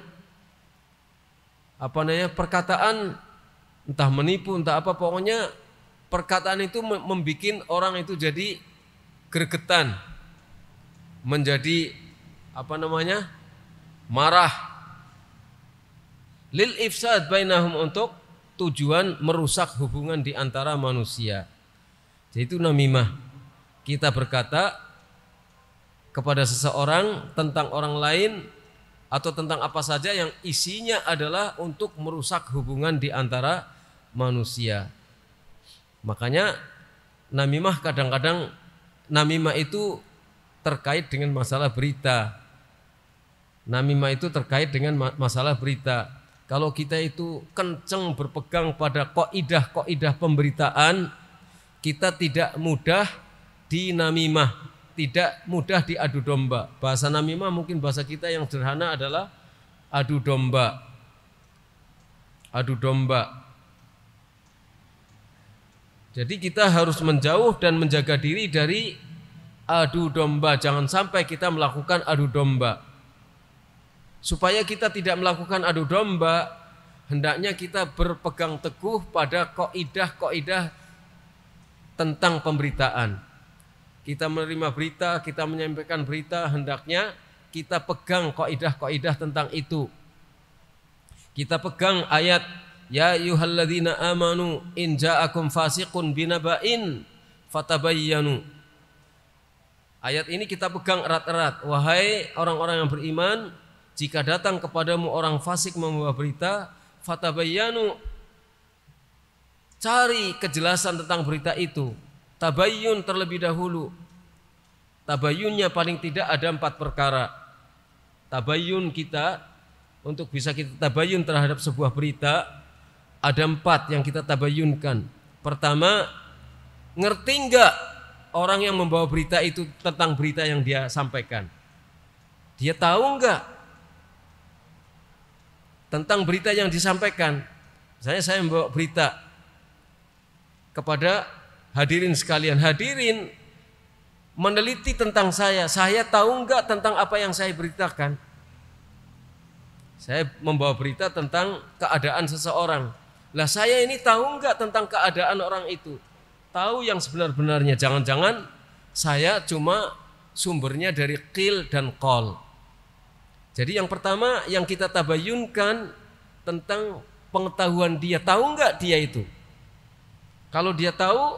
apa namanya perkataan entah menipu entah apa pokoknya perkataan itu membuat orang itu jadi gregetan menjadi apa namanya? marah lil ifsad bainahum untuk tujuan merusak hubungan di antara manusia. Jadi itu namimah. Kita berkata kepada seseorang tentang orang lain atau tentang apa saja yang isinya adalah untuk merusak hubungan di antara manusia. Makanya namimah kadang-kadang namimah itu terkait dengan masalah berita. Namimah itu terkait dengan masalah berita. Kalau kita itu kenceng berpegang pada koidah-koidah pemberitaan, kita tidak mudah di namimah, tidak mudah diadu domba. Bahasa namimah mungkin bahasa kita yang sederhana adalah adu domba. Adu domba. Jadi kita harus menjauh dan menjaga diri dari adu domba. Jangan sampai kita melakukan adu domba. Supaya kita tidak melakukan adu domba, hendaknya kita berpegang teguh pada koidah-koidah tentang pemberitaan. Kita menerima berita, kita menyampaikan berita, hendaknya kita pegang koidah-koidah tentang itu. Kita pegang ayat Ya yuhalladzina amanu in ja'akum fasiqun binaba'in fatabayyanu Ayat ini kita pegang erat-erat. Wahai orang-orang yang beriman, jika datang kepadamu orang fasik membawa berita, fatabayanu cari kejelasan tentang berita itu. Tabayun terlebih dahulu. Tabayunnya paling tidak ada empat perkara. Tabayun kita untuk bisa kita tabayun terhadap sebuah berita ada empat yang kita tabayunkan. Pertama, ngerti enggak orang yang membawa berita itu tentang berita yang dia sampaikan? Dia tahu enggak tentang berita yang disampaikan? Misalnya saya membawa berita kepada hadirin sekalian. Hadirin meneliti tentang saya. Saya tahu enggak tentang apa yang saya beritakan? Saya membawa berita tentang keadaan seseorang. Lah saya ini tahu enggak tentang keadaan orang itu? tahu yang sebenar-benarnya. Jangan-jangan saya cuma sumbernya dari qil dan qol. Jadi yang pertama yang kita tabayunkan tentang pengetahuan dia tahu nggak dia itu. Kalau dia tahu,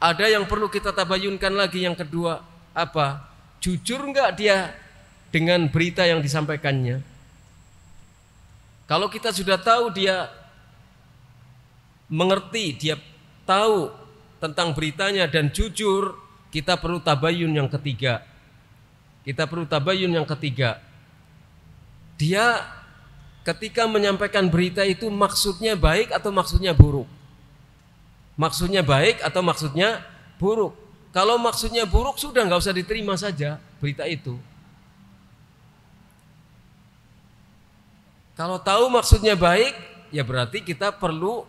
ada yang perlu kita tabayunkan lagi yang kedua apa? Jujur nggak dia dengan berita yang disampaikannya? Kalau kita sudah tahu dia mengerti, dia tahu tentang beritanya dan jujur, kita perlu tabayun yang ketiga. Kita perlu tabayun yang ketiga. Dia ketika menyampaikan berita itu maksudnya baik atau maksudnya buruk? Maksudnya baik atau maksudnya buruk? Kalau maksudnya buruk sudah nggak usah diterima saja berita itu. Kalau tahu maksudnya baik, ya berarti kita perlu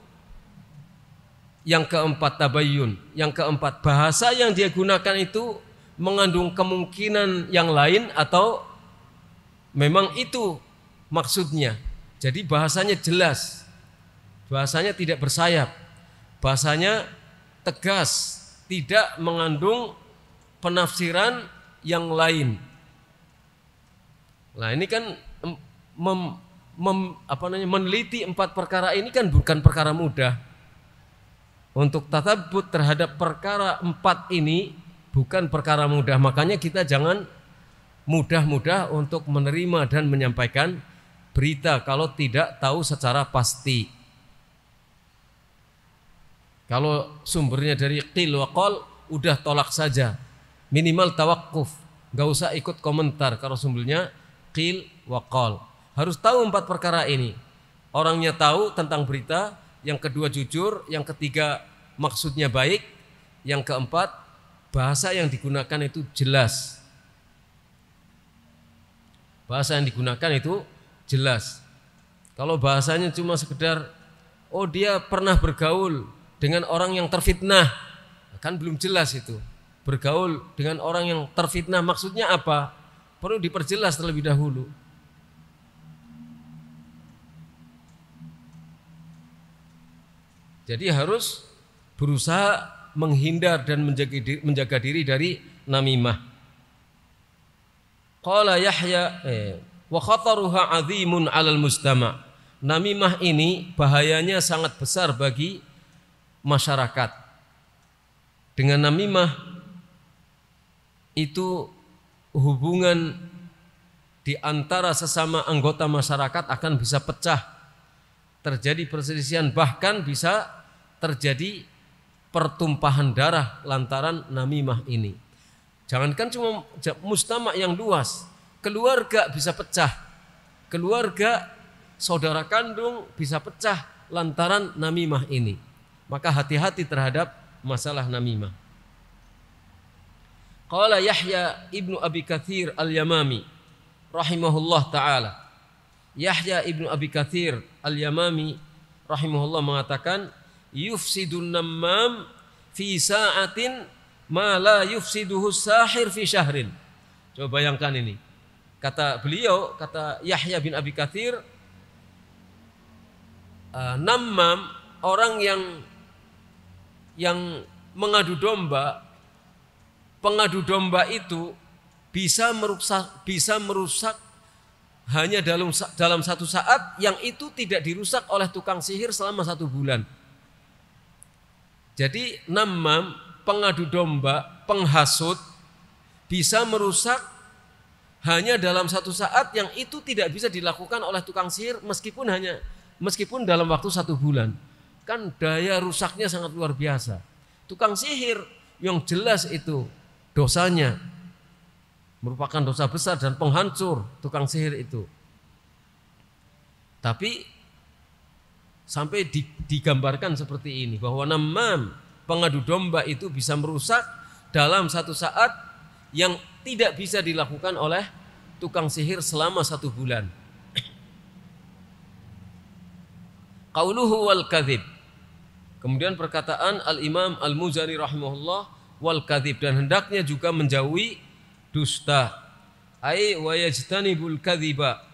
yang keempat tabayyun, yang keempat bahasa yang dia gunakan itu mengandung kemungkinan yang lain atau memang itu maksudnya. Jadi bahasanya jelas. Bahasanya tidak bersayap. Bahasanya tegas, tidak mengandung penafsiran yang lain. Nah, ini kan mem, mem, apa namanya, meneliti empat perkara ini kan bukan perkara mudah. Untuk tatabut terhadap perkara empat ini bukan perkara mudah. Makanya kita jangan mudah-mudah untuk menerima dan menyampaikan berita kalau tidak tahu secara pasti. Kalau sumbernya dari qil wa qol, udah tolak saja. Minimal tawakuf, nggak usah ikut komentar kalau sumbernya qil wa qol. Harus tahu empat perkara ini. Orangnya tahu tentang berita, yang kedua jujur, yang ketiga maksudnya baik, yang keempat bahasa yang digunakan itu jelas. Bahasa yang digunakan itu jelas. Kalau bahasanya cuma sekedar oh dia pernah bergaul dengan orang yang terfitnah, kan belum jelas itu. Bergaul dengan orang yang terfitnah maksudnya apa? Perlu diperjelas terlebih dahulu. Jadi harus berusaha menghindar dan menjaga diri, menjaga diri dari namimah. Qala Yahya eh, wa khataruha azimun 'alal mustama'. Namimah ini bahayanya sangat besar bagi masyarakat. Dengan namimah itu hubungan di antara sesama anggota masyarakat akan bisa pecah. Terjadi perselisihan bahkan bisa terjadi pertumpahan darah lantaran namimah ini. Jangankan cuma mustama yang luas, keluarga bisa pecah. Keluarga saudara kandung bisa pecah lantaran namimah ini. Maka hati-hati terhadap masalah namimah. Qala Yahya ibnu Abi Kathir al-Yamami rahimahullah ta'ala. Yahya ibnu Abi Kathir al-Yamami rahimahullah mengatakan, yufsidun namam fi sa'atin ma la yufsiduhu sahir fi syahrin. Coba bayangkan ini. Kata beliau, kata Yahya bin Abi Kathir, uh, ah, namam orang yang yang mengadu domba, pengadu domba itu bisa merusak bisa merusak hanya dalam dalam satu saat yang itu tidak dirusak oleh tukang sihir selama satu bulan. Jadi namam, pengadu domba, penghasut bisa merusak hanya dalam satu saat yang itu tidak bisa dilakukan oleh tukang sihir meskipun hanya meskipun dalam waktu satu bulan. Kan daya rusaknya sangat luar biasa. Tukang sihir yang jelas itu dosanya merupakan dosa besar dan penghancur tukang sihir itu. Tapi sampai digambarkan seperti ini bahwa namam pengadu domba itu bisa merusak dalam satu saat yang tidak bisa dilakukan oleh tukang sihir selama satu bulan. Qauluhu wal kadhib. Kemudian perkataan Al-Imam Al-Muzani rahimahullah wal kadhib dan hendaknya juga menjauhi dusta. Ai wa yajtanibul kadhiba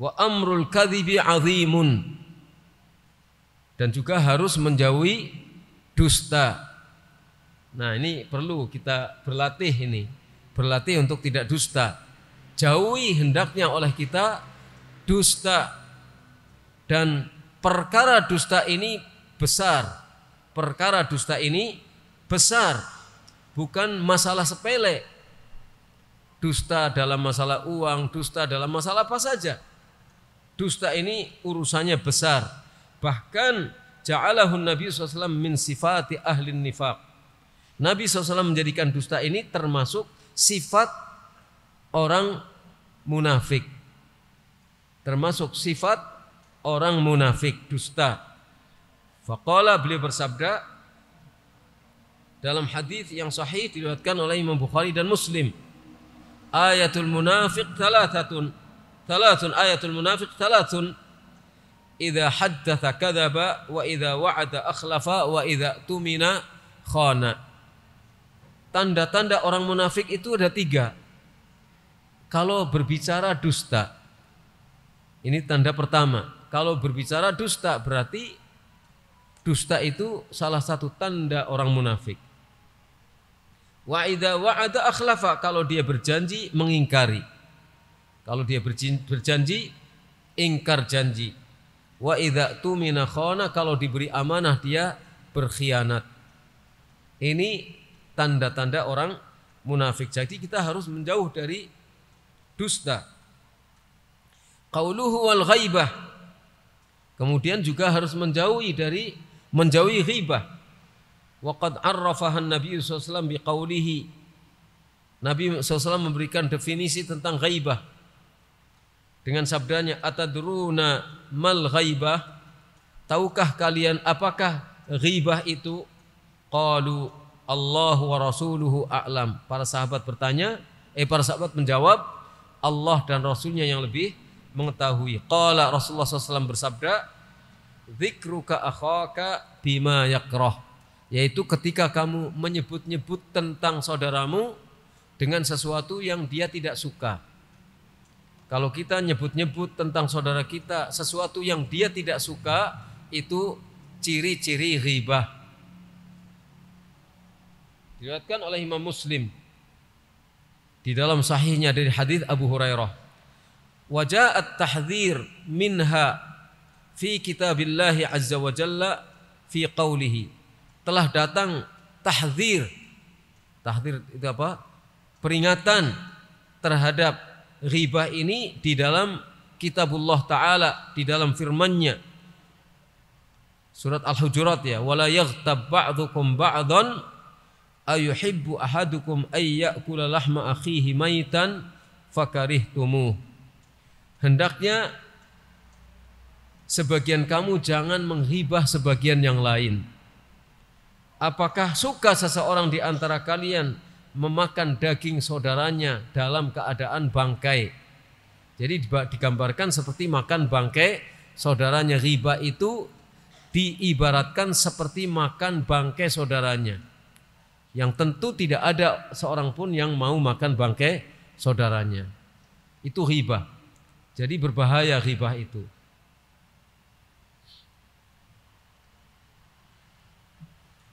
Wa amrul kadhibi azimun. Dan juga harus menjauhi dusta. Nah, ini perlu kita berlatih ini. Berlatih untuk tidak dusta. Jauhi hendaknya oleh kita dusta. Dan perkara dusta ini besar. Perkara dusta ini besar. Bukan masalah sepele. Dusta dalam masalah uang, dusta dalam masalah apa saja. Dusta ini urusannya besar. Bahkan ja'alahun Nabi SAW min sifati ahli nifaq. Nabi SAW menjadikan dusta ini termasuk sifat orang munafik. Termasuk sifat orang munafik, dusta. Faqala beliau bersabda dalam hadis yang sahih diriwayatkan oleh Imam Bukhari dan Muslim. Ayatul munafik thalathatun. ثلاث آية المنافق ثلاث إذا حدث كذب وإذا وعد أخلف وإذا wa خان tanda-tanda orang munafik itu ada tiga kalau berbicara dusta ini tanda pertama kalau berbicara dusta berarti dusta itu salah satu tanda orang munafik wa idza wa'ada akhlafa kalau dia berjanji mengingkari kalau dia berjanji, ingkar janji. Wa idza tumina khana kalau diberi amanah dia berkhianat. Ini tanda-tanda orang munafik. Jadi kita harus menjauh dari dusta. Qauluhu wal ghaibah. Kemudian juga harus menjauhi dari menjauhi ghibah. Waqad arrafahan Nabi sallallahu alaihi wasallam biqaulihi. Nabi SAW memberikan definisi tentang ghaibah dengan sabdanya atadruna mal ghaibah tahukah kalian apakah ghibah itu qalu Allah wa rasuluhu a'lam para sahabat bertanya eh para sahabat menjawab Allah dan rasulnya yang lebih mengetahui qala Rasulullah SAW bersabda zikruka akhaka bima yakrah yaitu ketika kamu menyebut-nyebut tentang saudaramu dengan sesuatu yang dia tidak suka kalau kita nyebut-nyebut tentang saudara kita sesuatu yang dia tidak suka, itu ciri-ciri ghibah. Diriwayatkan oleh Imam Muslim di dalam sahihnya dari hadis Abu Hurairah. Waja'at tahdzir minha fi kitabillahi azza wa jalla fi qawlihi. Telah datang tahdzir. Tahdzir itu apa? Peringatan terhadap riba ini di dalam kitabullah taala di dalam firman-Nya surat al-hujurat ya wala yaghtab ba'dukum ba'dhan ayuhibbu ahadukum ay ya'kula lahma akhihi maitan fakarihtumuh hendaknya sebagian kamu jangan menghibah sebagian yang lain apakah suka seseorang di antara kalian memakan daging saudaranya dalam keadaan bangkai. Jadi digambarkan seperti makan bangkai saudaranya riba itu diibaratkan seperti makan bangkai saudaranya. Yang tentu tidak ada seorang pun yang mau makan bangkai saudaranya. Itu riba. Jadi berbahaya riba itu.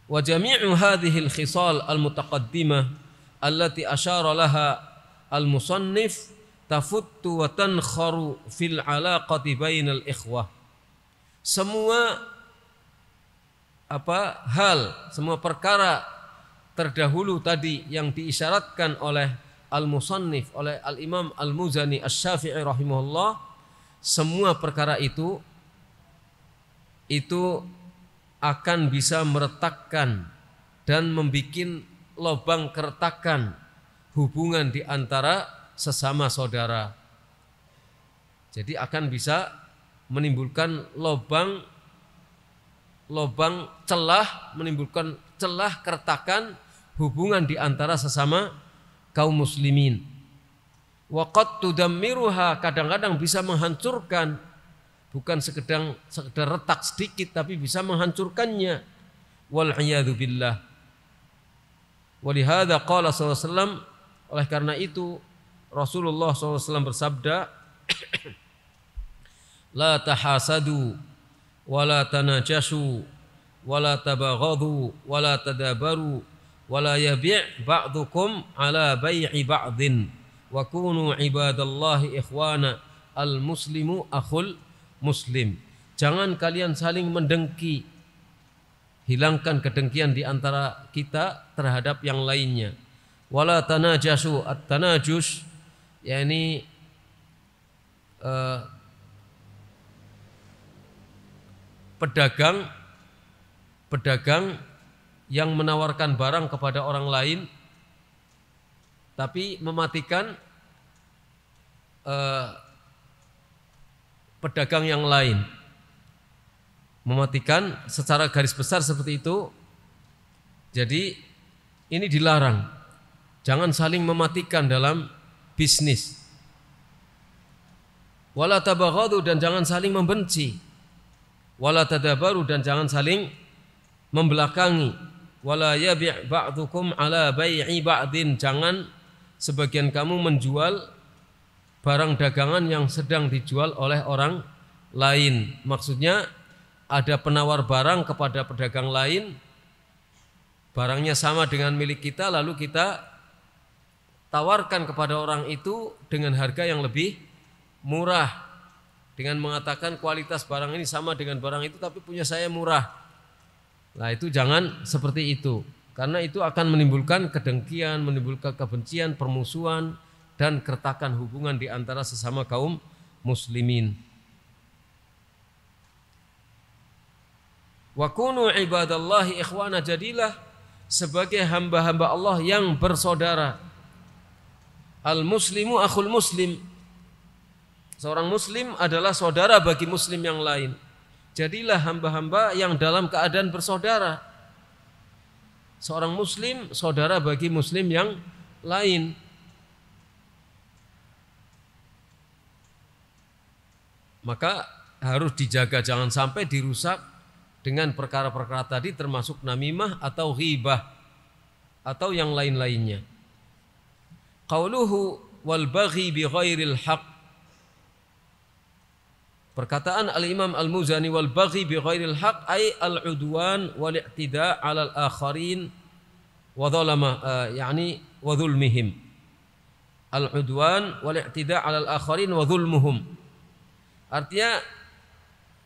وجميع هذه الخصال المتقدمة allati asyara laha al-musannif tafuttu wa tankharu fil alaqati bainal ikhwah. Semua apa hal, semua perkara terdahulu tadi yang diisyaratkan oleh al-musannif oleh al-Imam Al-Muzani Asy-Syafi'i rahimahullah semua perkara itu itu akan bisa meretakkan dan membuat lobang keretakan hubungan di antara sesama saudara. Jadi akan bisa menimbulkan lobang lobang celah, menimbulkan celah keretakan hubungan di antara sesama kaum muslimin. Waqat tudammiruha kadang-kadang bisa menghancurkan bukan sekedar sekedar retak sedikit tapi bisa menghancurkannya. Wal billah Walihada qala SAW oleh karena itu Rasulullah SAW bersabda La tahasadu wa la tanajasu wa la tabaghadu wa la tadabaru wa la yabi' ba'dukum ala bai'i ba'din wa kunu ibadallahi ikhwana al muslimu akhul muslim jangan kalian saling mendengki hilangkan kedengkian di antara kita terhadap yang lainnya. Wala tanajasu at-tanajus yakni eh, pedagang pedagang yang menawarkan barang kepada orang lain tapi mematikan eh, pedagang yang lain mematikan secara garis besar seperti itu. Jadi ini dilarang. Jangan saling mematikan dalam bisnis. Wala tabaghadu dan jangan saling membenci. Wala tadabaru dan jangan saling membelakangi. Wala yabi' ba'dukum ala bai'i ba'din. Jangan sebagian kamu menjual barang dagangan yang sedang dijual oleh orang lain. Maksudnya ada penawar barang kepada pedagang lain, barangnya sama dengan milik kita, lalu kita tawarkan kepada orang itu dengan harga yang lebih murah. Dengan mengatakan kualitas barang ini sama dengan barang itu, tapi punya saya murah. Nah itu jangan seperti itu. Karena itu akan menimbulkan kedengkian, menimbulkan kebencian, permusuhan, dan keretakan hubungan di antara sesama kaum muslimin. Wa kunu ibadallahi ikhwana jadilah sebagai hamba-hamba Allah yang bersaudara. Al muslimu akhul muslim. Seorang muslim adalah saudara bagi muslim yang lain. Jadilah hamba-hamba yang dalam keadaan bersaudara. Seorang muslim saudara bagi muslim yang lain. Maka harus dijaga jangan sampai dirusak dengan perkara-perkara tadi termasuk namimah atau ghibah atau yang lain-lainnya. Qauluhu wal baghi bi ghairil haq. Perkataan Al-Imam Al-Muzani wal baghi bi ghairil haq ay al-udwan wal i'tida' 'ala al-akharin wa dhalama uh, eh, yani wa dhulmihim. Al-udwan wal i'tida' 'ala al-akharin wa dhulmuhum. Artinya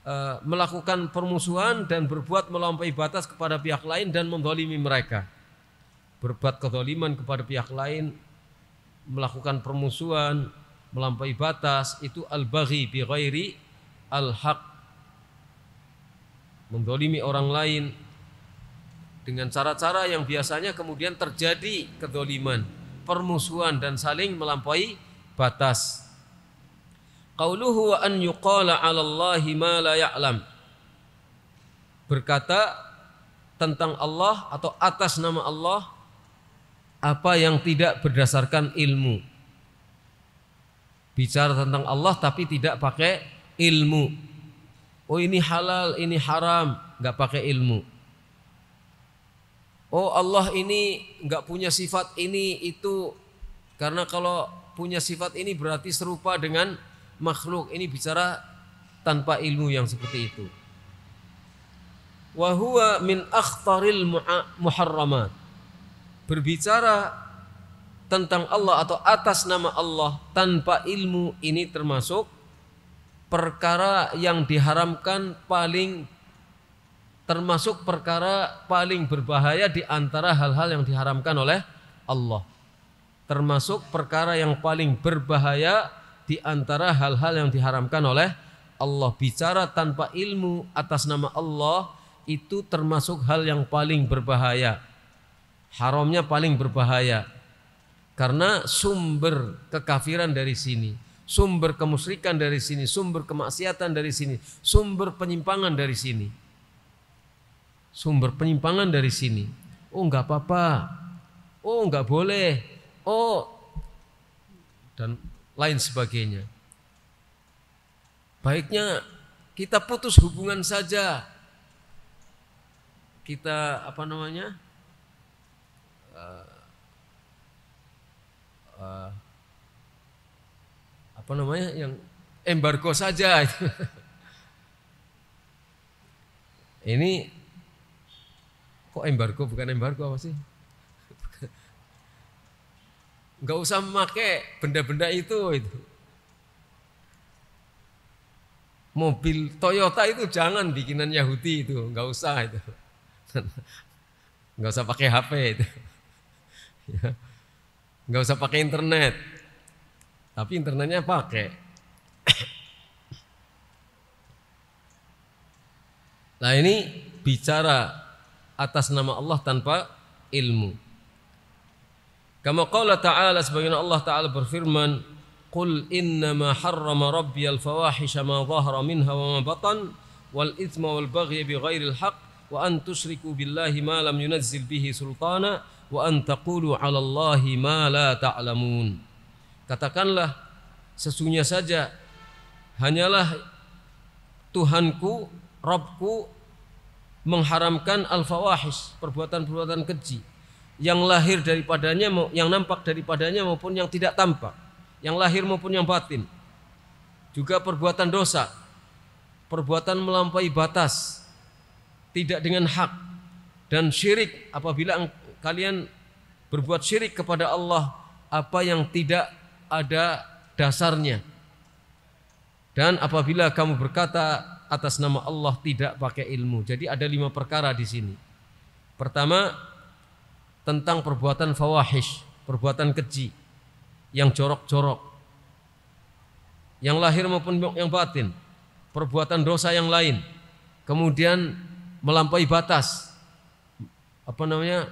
Eh, melakukan permusuhan dan berbuat melampaui batas kepada pihak lain dan mendolimi mereka. Berbuat kedoliman kepada pihak lain, melakukan permusuhan, melampaui batas, itu al-baghi bi ghairi al-haq. Mendolimi orang lain dengan cara-cara yang biasanya kemudian terjadi kedoliman, permusuhan dan saling melampaui batas. Qauluhu wa an yuqala 'ala Allahi ma la ya'lam. Berkata tentang Allah atau atas nama Allah apa yang tidak berdasarkan ilmu. Bicara tentang Allah tapi tidak pakai ilmu. Oh ini halal, ini haram, nggak pakai ilmu. Oh Allah ini nggak punya sifat ini itu karena kalau punya sifat ini berarti serupa dengan makhluk. Ini bicara tanpa ilmu yang seperti itu. Wahwa min akhtaril muharramat. Berbicara tentang Allah atau atas nama Allah tanpa ilmu ini termasuk perkara yang diharamkan paling termasuk perkara paling berbahaya di antara hal-hal yang diharamkan oleh Allah. Termasuk perkara yang paling berbahaya di antara hal-hal yang diharamkan oleh Allah bicara tanpa ilmu atas nama Allah itu termasuk hal yang paling berbahaya. Haramnya paling berbahaya. Karena sumber kekafiran dari sini, sumber kemusyrikan dari sini, sumber kemaksiatan dari sini, sumber penyimpangan dari sini. Sumber penyimpangan dari sini. Oh, enggak apa-apa. Oh, enggak boleh. Oh. Dan lain sebagainya. Baiknya kita putus hubungan saja. Kita apa namanya? Uh, uh, apa namanya yang embargo saja. Ini kok embargo bukan embargo apa sih? nggak usah memakai benda-benda itu itu mobil Toyota itu jangan bikinan Yahudi itu nggak usah itu nggak usah pakai HP itu nggak usah pakai internet tapi internetnya pakai nah ini bicara atas nama Allah tanpa ilmu Kama qala ta'ala sebagaimana Allah taala berfirman, "Qul innama harrama rabbi al-fawahisha ma zahra minha wa ma batan wal ithma wal baghy bighairi al-haq wa an tusriku billahi ma lam yunazzil bihi sultana wa an taqulu 'ala Allahi ma la ta'lamun." Katakanlah sesungguhnya saja hanyalah Tuhanku, Robku mengharamkan al-fawahish, perbuatan-perbuatan keji yang lahir daripadanya, yang nampak daripadanya maupun yang tidak tampak, yang lahir maupun yang batin. Juga perbuatan dosa, perbuatan melampaui batas, tidak dengan hak dan syirik apabila kalian berbuat syirik kepada Allah apa yang tidak ada dasarnya. Dan apabila kamu berkata atas nama Allah tidak pakai ilmu. Jadi ada lima perkara di sini. Pertama, tentang perbuatan fawahish, perbuatan keji yang jorok-jorok, yang lahir maupun yang batin, perbuatan dosa yang lain, kemudian melampaui batas, apa namanya,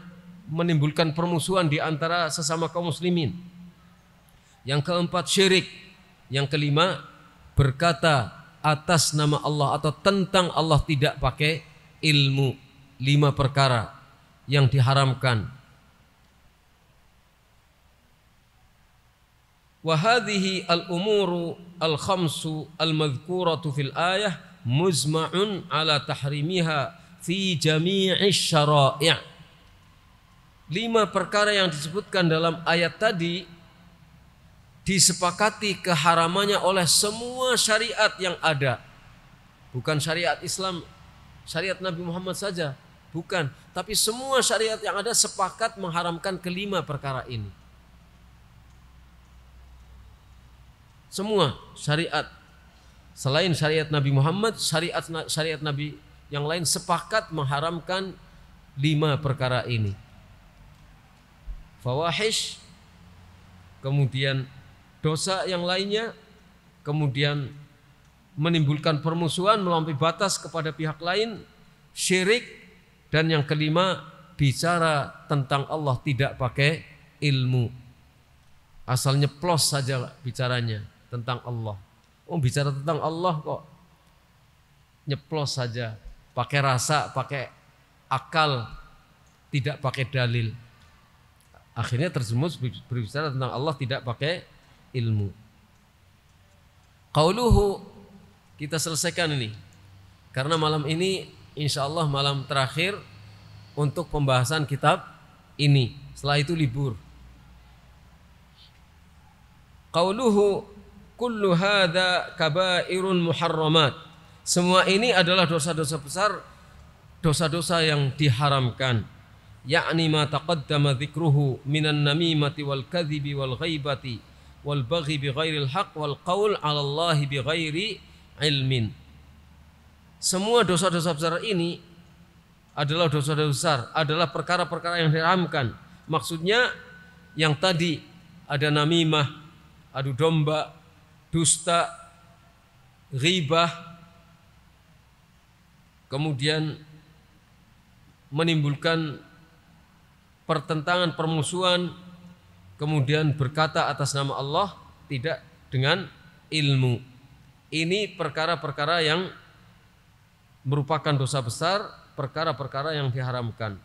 menimbulkan permusuhan di antara sesama kaum muslimin. Yang keempat syirik, yang kelima berkata atas nama Allah atau tentang Allah tidak pakai ilmu. Lima perkara yang diharamkan وهذه الأمور الخمس المذكورة في الآية مزمع على تحريمها في جميع الشرائع Lima perkara yang disebutkan dalam ayat tadi disepakati keharamannya oleh semua syariat yang ada. Bukan syariat Islam, syariat Nabi Muhammad saja, bukan, tapi semua syariat yang ada sepakat mengharamkan kelima perkara ini. Semua syariat selain syariat Nabi Muhammad, syariat syariat Nabi yang lain sepakat mengharamkan lima perkara ini. Fawahish, kemudian dosa yang lainnya, kemudian menimbulkan permusuhan melampaui batas kepada pihak lain, syirik, dan yang kelima bicara tentang Allah tidak pakai ilmu. asalnya nyeplos saja bicaranya tentang Allah. Oh bicara tentang Allah kok nyeplos saja, pakai rasa, pakai akal, tidak pakai dalil. Akhirnya terjemus berbicara tentang Allah tidak pakai ilmu. Qauluhu kita selesaikan ini. Karena malam ini insya Allah malam terakhir untuk pembahasan kitab ini. Setelah itu libur. Qauluhu kullu hadza kabairun muharramat. Semua ini adalah dosa-dosa besar, dosa-dosa yang diharamkan. Ya'ni ma taqaddama dzikruhu minan namimati wal kadhibi wal ghaibati wal baghi bi ghairil haq wal qaul 'ala Allah bi ghairi ilmin. Semua dosa-dosa besar ini adalah dosa-dosa besar, adalah perkara-perkara yang diharamkan. Maksudnya yang tadi ada namimah, adu domba, dusta, ribah, kemudian menimbulkan pertentangan, permusuhan, kemudian berkata atas nama Allah tidak dengan ilmu. Ini perkara-perkara yang merupakan dosa besar, perkara-perkara yang diharamkan.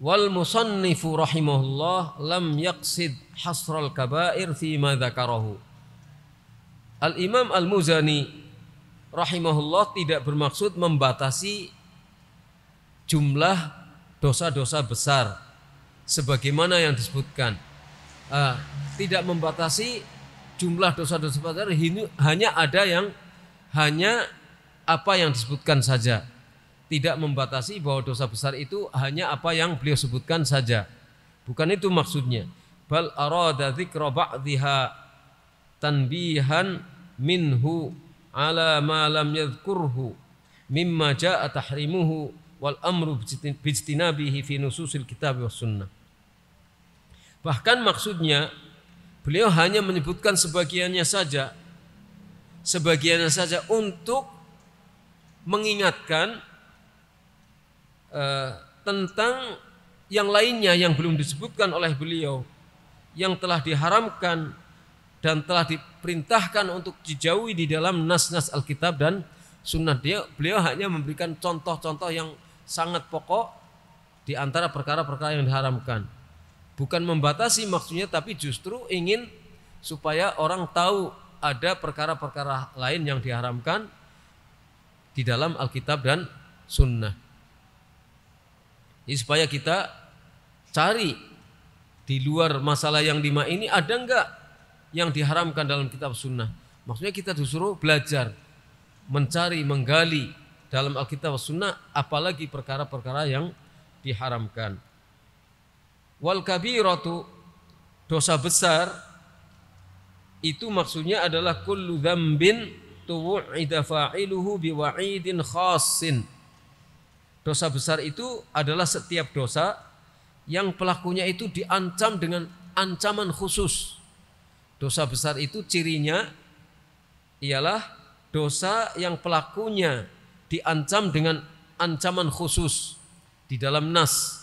Wal musannifu rahimahullah lam yaqsid hasral kabair fi ma dzakarahu. Al-Imam Al-Muzani rahimahullah tidak bermaksud membatasi jumlah dosa-dosa besar sebagaimana yang disebutkan. Uh, tidak membatasi jumlah dosa-dosa besar hanya ada yang hanya apa yang disebutkan saja. Tidak membatasi bahwa dosa besar itu hanya apa yang beliau sebutkan saja. Bukan itu maksudnya. Bal arada dzikra tanbihan minhu ala ma lam yadhkurhu mimma jaa tahrimuhu wal amru bijtinabihi fi nususil kitab wa sunnah. Bahkan maksudnya beliau hanya menyebutkan sebagiannya saja sebagiannya saja untuk mengingatkan uh, tentang yang lainnya yang belum disebutkan oleh beliau yang telah diharamkan dan telah diperintahkan untuk dijauhi di dalam nas-nas Alkitab dan sunnah dia beliau hanya memberikan contoh-contoh yang sangat pokok di antara perkara-perkara yang diharamkan bukan membatasi maksudnya tapi justru ingin supaya orang tahu ada perkara-perkara lain yang diharamkan di dalam Alkitab dan Sunnah. Jadi supaya kita cari di luar masalah yang lima ini ada enggak yang diharamkan dalam kitab sunnah. Maksudnya kita disuruh belajar, mencari, menggali dalam Alkitab sunnah apalagi perkara-perkara yang diharamkan. Wal kabiratu dosa besar itu maksudnya adalah kullu dzambin tuwu'ida fa'iluhu biwa'idin khassin. Dosa besar itu adalah setiap dosa yang pelakunya itu diancam dengan ancaman khusus. Dosa besar itu cirinya ialah dosa yang pelakunya diancam dengan ancaman khusus di dalam nas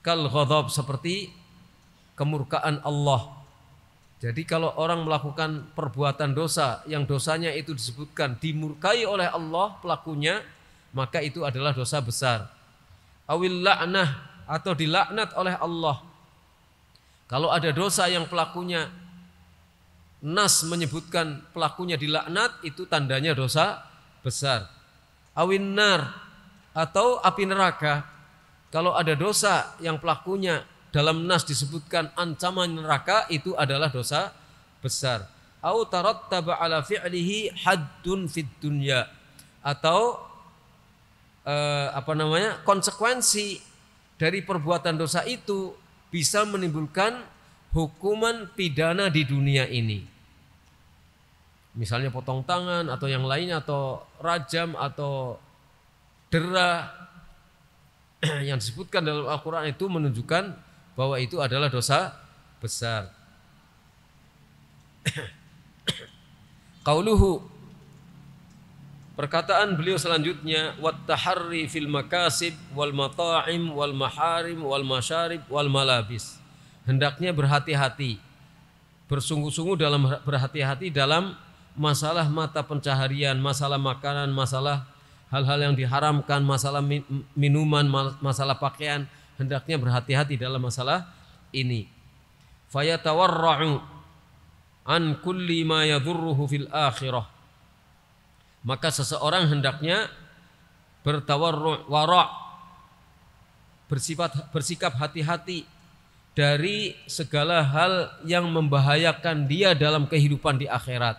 kal ghadab seperti kemurkaan Allah. Jadi kalau orang melakukan perbuatan dosa yang dosanya itu disebutkan dimurkai oleh Allah pelakunya, maka itu adalah dosa besar. Awil laknah atau dilaknat oleh Allah. Kalau ada dosa yang pelakunya nas menyebutkan pelakunya dilaknat itu tandanya dosa besar. Awin atau api neraka kalau ada dosa yang pelakunya dalam nas disebutkan ancaman neraka itu adalah dosa besar. Au tarattaba ala fi'lihi haddun fid dunya atau eh, apa namanya konsekuensi dari perbuatan dosa itu bisa menimbulkan hukuman pidana di dunia ini. Misalnya potong tangan atau yang lainnya atau rajam atau dera yang disebutkan dalam Al-Qur'an itu menunjukkan bahwa itu adalah dosa besar. Kauluhu Perkataan beliau selanjutnya wattaharri fil makasib wal mata'im wal maharim wal masyarib wal malabis hendaknya berhati-hati, bersungguh-sungguh dalam berhati-hati dalam masalah mata pencaharian, masalah makanan, masalah hal-hal yang diharamkan, masalah minuman, masalah pakaian, hendaknya berhati-hati dalam masalah ini. Fayatawarra'u an kulli ma yadhurruhu fil akhirah. Maka seseorang hendaknya bertawarru' wara' bersifat bersikap hati-hati dari segala hal yang membahayakan dia dalam kehidupan di akhirat.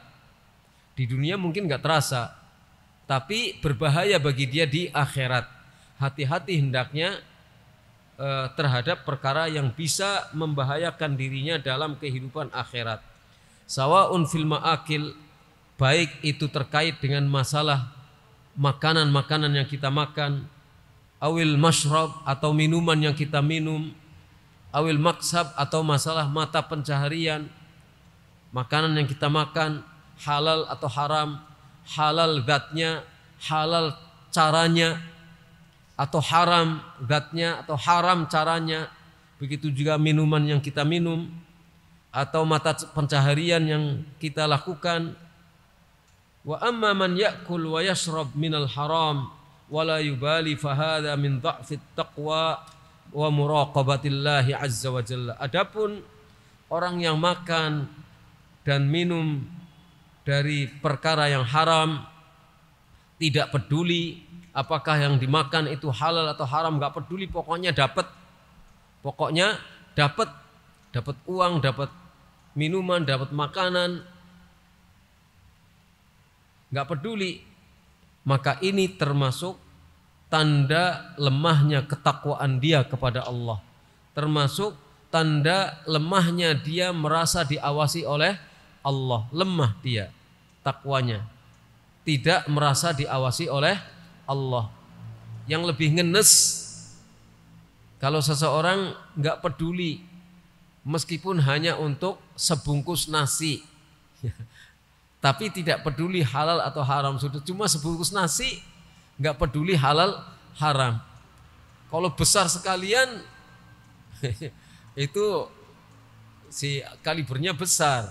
Di dunia mungkin nggak terasa, tapi berbahaya bagi dia di akhirat. Hati-hati hendaknya eh, terhadap perkara yang bisa membahayakan dirinya dalam kehidupan akhirat. Sawaun fil ma'akil baik itu terkait dengan masalah makanan-makanan yang kita makan, awil mashrab atau minuman yang kita minum, awil maksab atau masalah mata pencaharian, makanan yang kita makan halal atau haram, halal zatnya, halal caranya atau haram zatnya atau haram caranya. Begitu juga minuman yang kita minum atau mata pencaharian yang kita lakukan. Wa amma man ya'kul wa yashrab minal haram wa yubali fahada min dha'fit taqwa wa muraqabatillahi azza wa jalla. Adapun orang yang makan dan minum dari perkara yang haram tidak peduli apakah yang dimakan itu halal atau haram nggak peduli pokoknya dapat pokoknya dapat dapat uang dapat minuman dapat makanan nggak peduli maka ini termasuk tanda lemahnya ketakwaan dia kepada Allah. Termasuk tanda lemahnya dia merasa diawasi oleh Allah. Lemah dia takwanya. Tidak merasa diawasi oleh Allah. Yang lebih ngenes kalau seseorang nggak peduli meskipun hanya untuk sebungkus nasi. Tapi tidak peduli halal atau haram sudah cuma sebungkus nasi nggak peduli halal haram. Kalau besar sekalian itu si kalibernya besar.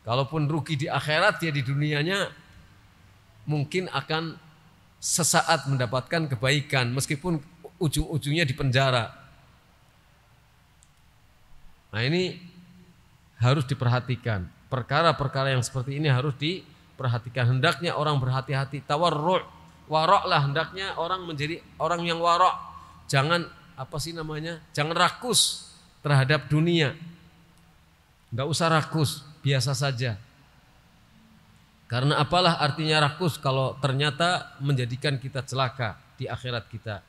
Kalaupun rugi di akhirat ya di dunianya mungkin akan sesaat mendapatkan kebaikan meskipun ujung-ujungnya di penjara. Nah ini harus diperhatikan. Perkara-perkara yang seperti ini harus diperhatikan. Hendaknya orang berhati-hati. Tawarru' warok hendaknya orang menjadi orang yang warok jangan apa sih namanya jangan rakus terhadap dunia nggak usah rakus biasa saja karena apalah artinya rakus kalau ternyata menjadikan kita celaka di akhirat kita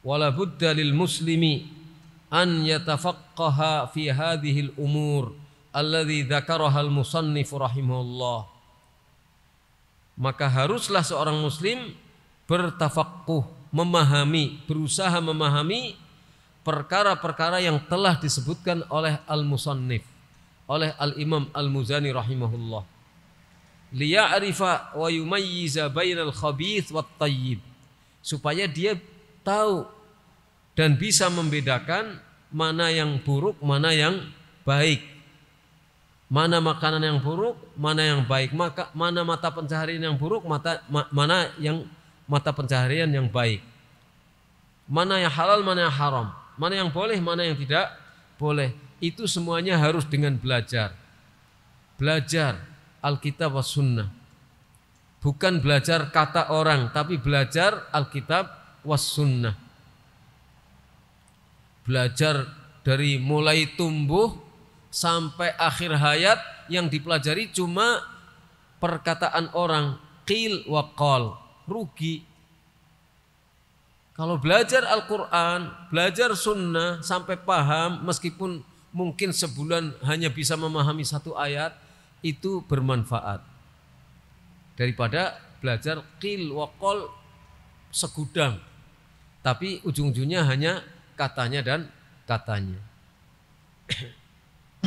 wala lil muslimi an yatafaqqaha fi hadhil umur alladhi dzakarahal musannif rahimahullah maka haruslah seorang muslim bertafakuh, memahami, berusaha memahami perkara-perkara yang telah disebutkan oleh al-musannif, oleh al-imam al-muzani rahimahullah. Liya'rifa wa yumayyiza bainal khabith wat tayyib. Supaya dia tahu dan bisa membedakan mana yang buruk, mana yang baik mana makanan yang buruk, mana yang baik, maka mana mata pencaharian yang buruk, mata ma, mana yang mata pencaharian yang baik. Mana yang halal, mana yang haram, mana yang boleh, mana yang tidak boleh. Itu semuanya harus dengan belajar. Belajar Alkitab was sunnah. Bukan belajar kata orang, tapi belajar Alkitab was sunnah. Belajar dari mulai tumbuh sampai akhir hayat yang dipelajari cuma perkataan orang qil wa qal rugi kalau belajar Al-Quran, belajar sunnah sampai paham meskipun mungkin sebulan hanya bisa memahami satu ayat itu bermanfaat daripada belajar qil wa qal segudang tapi ujung-ujungnya hanya katanya dan katanya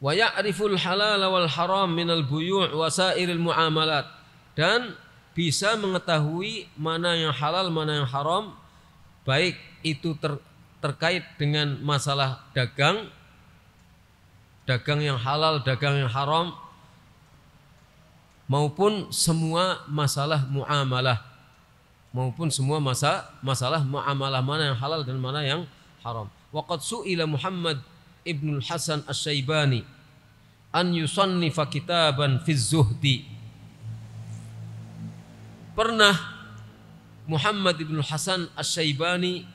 wa ya'riful halal wal haram minal buyu' wa sairil muamalat dan bisa mengetahui mana yang halal mana yang haram baik itu ter, terkait dengan masalah dagang dagang yang halal dagang yang haram maupun semua masalah muamalah maupun semua masa masalah muamalah mana yang halal dan mana yang haram. Waqad su'ila Muhammad Ibnu Hasan Asy-Syaibani an yusannifa kitaban fi zuhdi. Pernah Muhammad Ibnu Hasan Asy-Syaibani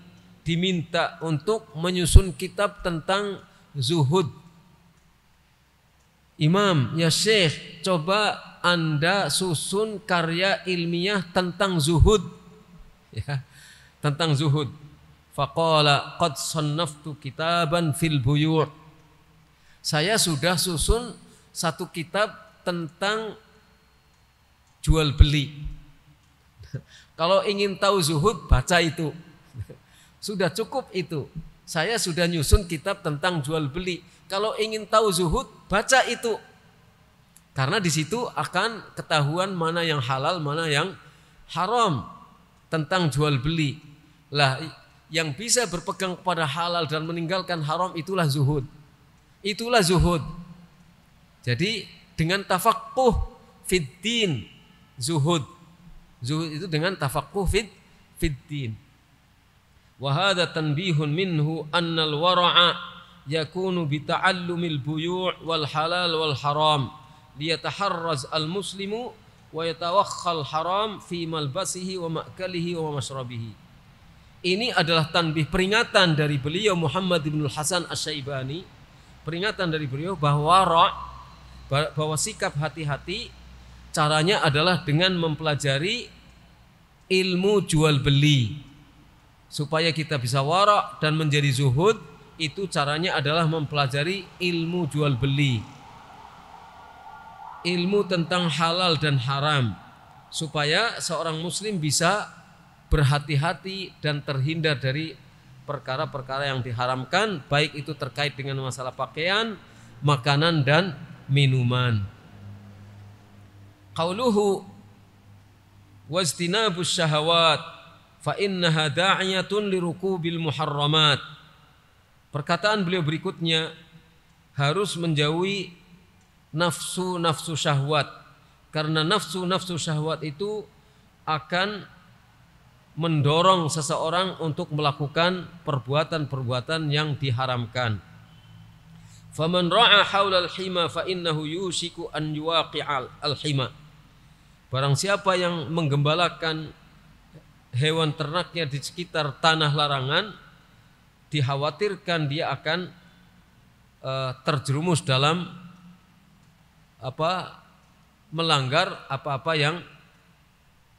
diminta untuk menyusun kitab tentang zuhud. Imam, ya Syekh, coba anda susun karya ilmiah tentang zuhud. Ya, tentang zuhud. Faqala qad sannaftu kitaban fil buyur. Saya sudah susun satu kitab tentang jual beli. Kalau ingin tahu zuhud baca itu. Sudah cukup itu. Saya sudah nyusun kitab tentang jual beli. Kalau ingin tahu zuhud baca itu. Karena di situ akan ketahuan mana yang halal, mana yang haram tentang jual beli. Lah, yang bisa berpegang kepada halal dan meninggalkan haram itulah zuhud. Itulah zuhud. Jadi dengan tafaqquh fiddin zuhud. Zuhud itu dengan tafaqquh fid fiddin. Wa tanbihun minhu annal wara'a yakunu bita'allumil buyu' wal halal wal haram liyataharraz al-muslimu wa yatawakhal haram fi malbasihi wa ma'kalihi wa mashrabihi. Ini adalah tanbih peringatan dari beliau Muhammad bin Hasan Asyaibani peringatan dari beliau bahwa ra' bahwa sikap hati-hati caranya adalah dengan mempelajari ilmu jual beli supaya kita bisa warak dan menjadi zuhud itu caranya adalah mempelajari ilmu jual beli ilmu tentang halal dan haram supaya seorang muslim bisa berhati-hati dan terhindar dari perkara-perkara yang diharamkan baik itu terkait dengan masalah pakaian, makanan dan minuman. Qauluhu wajtinabus syahawat fa innaha da'iyatun lirukubil muharramat. Perkataan beliau berikutnya harus menjauhi nafsu-nafsu syahwat. Karena nafsu-nafsu syahwat itu akan mendorong seseorang untuk melakukan perbuatan-perbuatan yang diharamkan. Faman ra'a al hima fa innahu an yuwaqi'al al hima. Barang siapa yang menggembalakan hewan ternaknya di sekitar tanah larangan, dikhawatirkan dia akan eh, terjerumus dalam apa melanggar apa-apa yang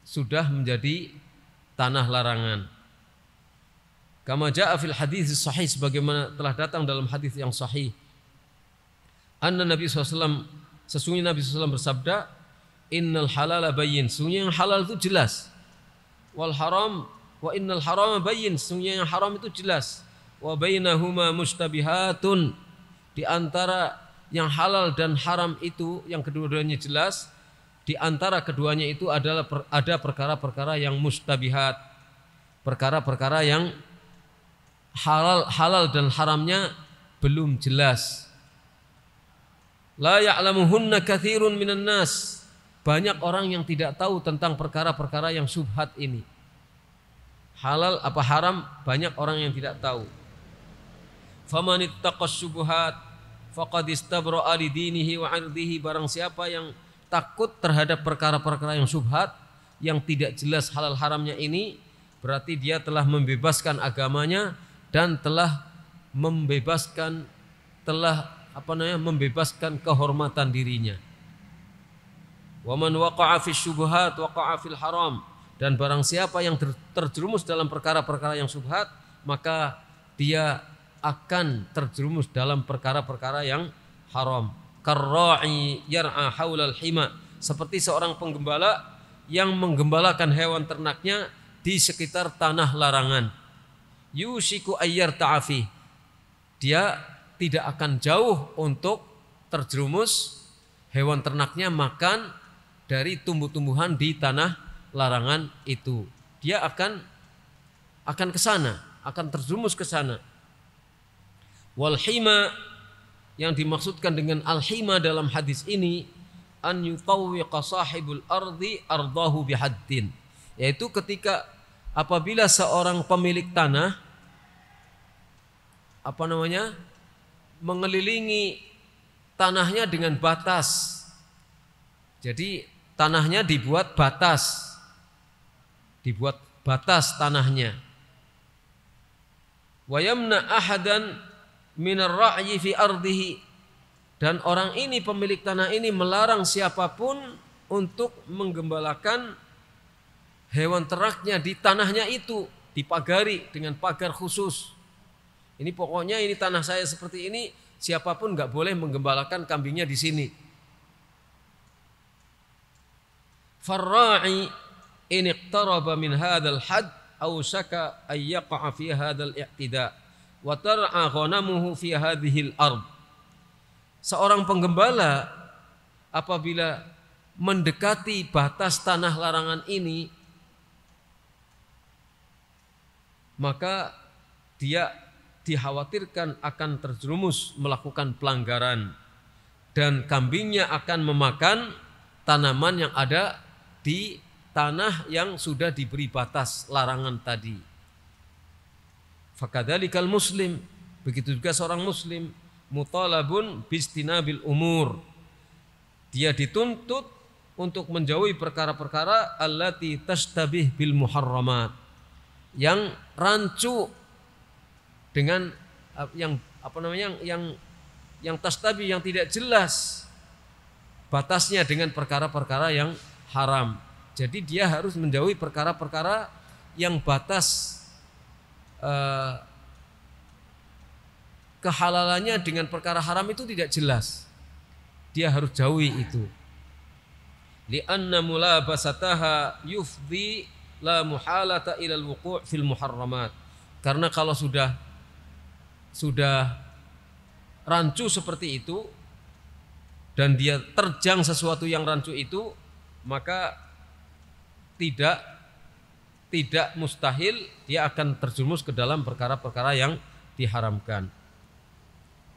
sudah menjadi tanah larangan. Kama ja'a fil hadis sahih sebagaimana telah datang dalam hadis yang sahih. Anna Nabi SAW sesungguhnya Nabi SAW bersabda, "Innal halal bayyin." Sesungguhnya yang halal itu jelas. Wal haram wa innal harama bayyin. Sesungguhnya yang haram itu jelas. Wa bainahuma mustabihatun. Di antara yang halal dan haram itu yang kedua-duanya jelas di antara keduanya itu adalah per, ada perkara-perkara yang mustabihat perkara-perkara yang halal halal dan haramnya belum jelas la ya'lamuhunna katsirun minan nas banyak orang yang tidak tahu tentang perkara-perkara yang subhat ini halal apa haram banyak orang yang tidak tahu famanittaqas subhat faqad istabra'a li dinihi wa 'irdihi barang siapa yang takut terhadap perkara-perkara yang subhat yang tidak jelas halal haramnya ini berarti dia telah membebaskan agamanya dan telah membebaskan telah apa namanya membebaskan kehormatan dirinya wa man waqa'a fi syubhat waqa'a fil haram dan barang siapa yang terjerumus dalam perkara-perkara yang subhat maka dia akan terjerumus dalam perkara-perkara yang haram. Karra'i yar'a haulal hima. Seperti seorang penggembala yang menggembalakan hewan ternaknya di sekitar tanah larangan. Yusiku ayyar ta'afi. Dia tidak akan jauh untuk terjerumus hewan ternaknya makan dari tumbuh-tumbuhan di tanah larangan itu. Dia akan akan ke sana, akan terjerumus ke sana. Walhima yang dimaksudkan dengan al-hima dalam hadis ini an yutawwiqa sahibul ardi ardahu bihaddin yaitu ketika apabila seorang pemilik tanah apa namanya mengelilingi tanahnya dengan batas jadi tanahnya dibuat batas dibuat batas tanahnya wayamna ahadan minar ra'yi fi ardihi dan orang ini pemilik tanah ini melarang siapapun untuk menggembalakan hewan teraknya di tanahnya itu dipagari dengan pagar khusus. Ini pokoknya ini tanah saya seperti ini siapapun nggak boleh menggembalakan kambingnya di sini. Farra'i in iqtaraba min hadzal had au ay ayyaqa fi hadzal i'tida' wa tar'a ghanamuhu fi hadhil ard. Seorang penggembala apabila mendekati batas tanah larangan ini maka dia dikhawatirkan akan terjerumus melakukan pelanggaran dan kambingnya akan memakan tanaman yang ada di tanah yang sudah diberi batas larangan tadi. Fakadhalikal muslim. Begitu juga seorang muslim mutalabun bistinabil umur. Dia dituntut untuk menjauhi perkara-perkara allati tashtabih bil muharramat yang rancu dengan eh, yang apa namanya yang yang, yang yang tidak jelas batasnya dengan perkara-perkara yang haram. Jadi dia harus menjauhi perkara-perkara yang batas Eh, kehalalannya dengan perkara haram itu tidak jelas. Dia harus jauhi itu. Li'anna mulabasataha yufdi la muhalata ilal wuku' fil muharramat. Karena kalau sudah sudah rancu seperti itu dan dia terjang sesuatu yang rancu itu maka tidak tidak mustahil dia akan terjumus ke dalam perkara-perkara yang diharamkan.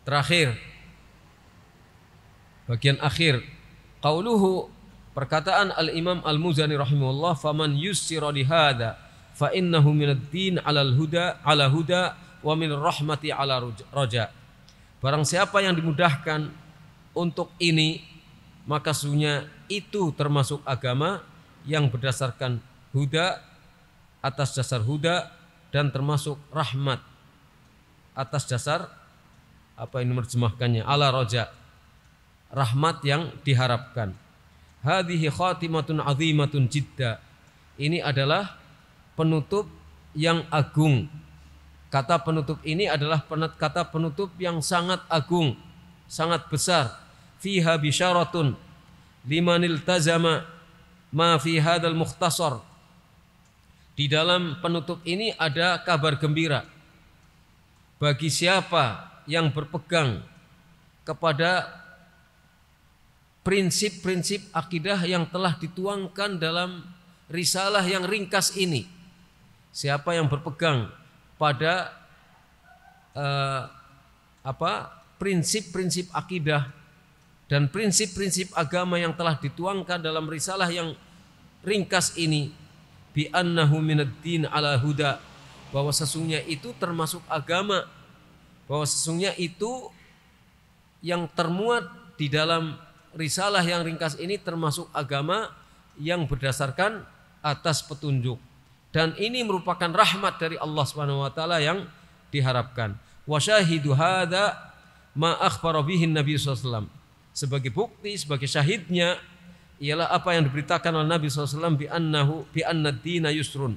Terakhir bagian akhir qauluhu perkataan al-Imam Al-Muzani rahimahullah faman yussira li fa innahu minad din 'alal huda 'ala huda wa min rahmati 'ala roja. Barang siapa yang dimudahkan untuk ini maka sunya itu termasuk agama yang berdasarkan huda atas dasar huda dan termasuk rahmat atas dasar apa ini menerjemahkannya ala roja rahmat yang diharapkan hadhihi khatimatun azimatun jidda ini adalah penutup yang agung kata penutup ini adalah penat kata penutup yang sangat agung sangat besar fiha bisyaratun limanil tazama ma fi hadal mukhtasar di dalam penutup ini ada kabar gembira bagi siapa yang berpegang kepada prinsip-prinsip akidah yang telah dituangkan dalam risalah yang ringkas ini. Siapa yang berpegang pada eh, apa prinsip-prinsip akidah dan prinsip-prinsip agama yang telah dituangkan dalam risalah yang ringkas ini bi annahu minad-din ala huda bahwa sesungguhnya itu termasuk agama bahwa sesungguhnya itu yang termuat di dalam risalah yang ringkas ini termasuk agama yang berdasarkan atas petunjuk dan ini merupakan rahmat dari Allah Subhanahu wa taala yang diharapkan syahidu hadza ma akhbara bihi Nabi sallallahu sebagai bukti sebagai syahidnya ialah apa yang diberitakan oleh Nabi SAW bi annahu bi anna dina yusrun.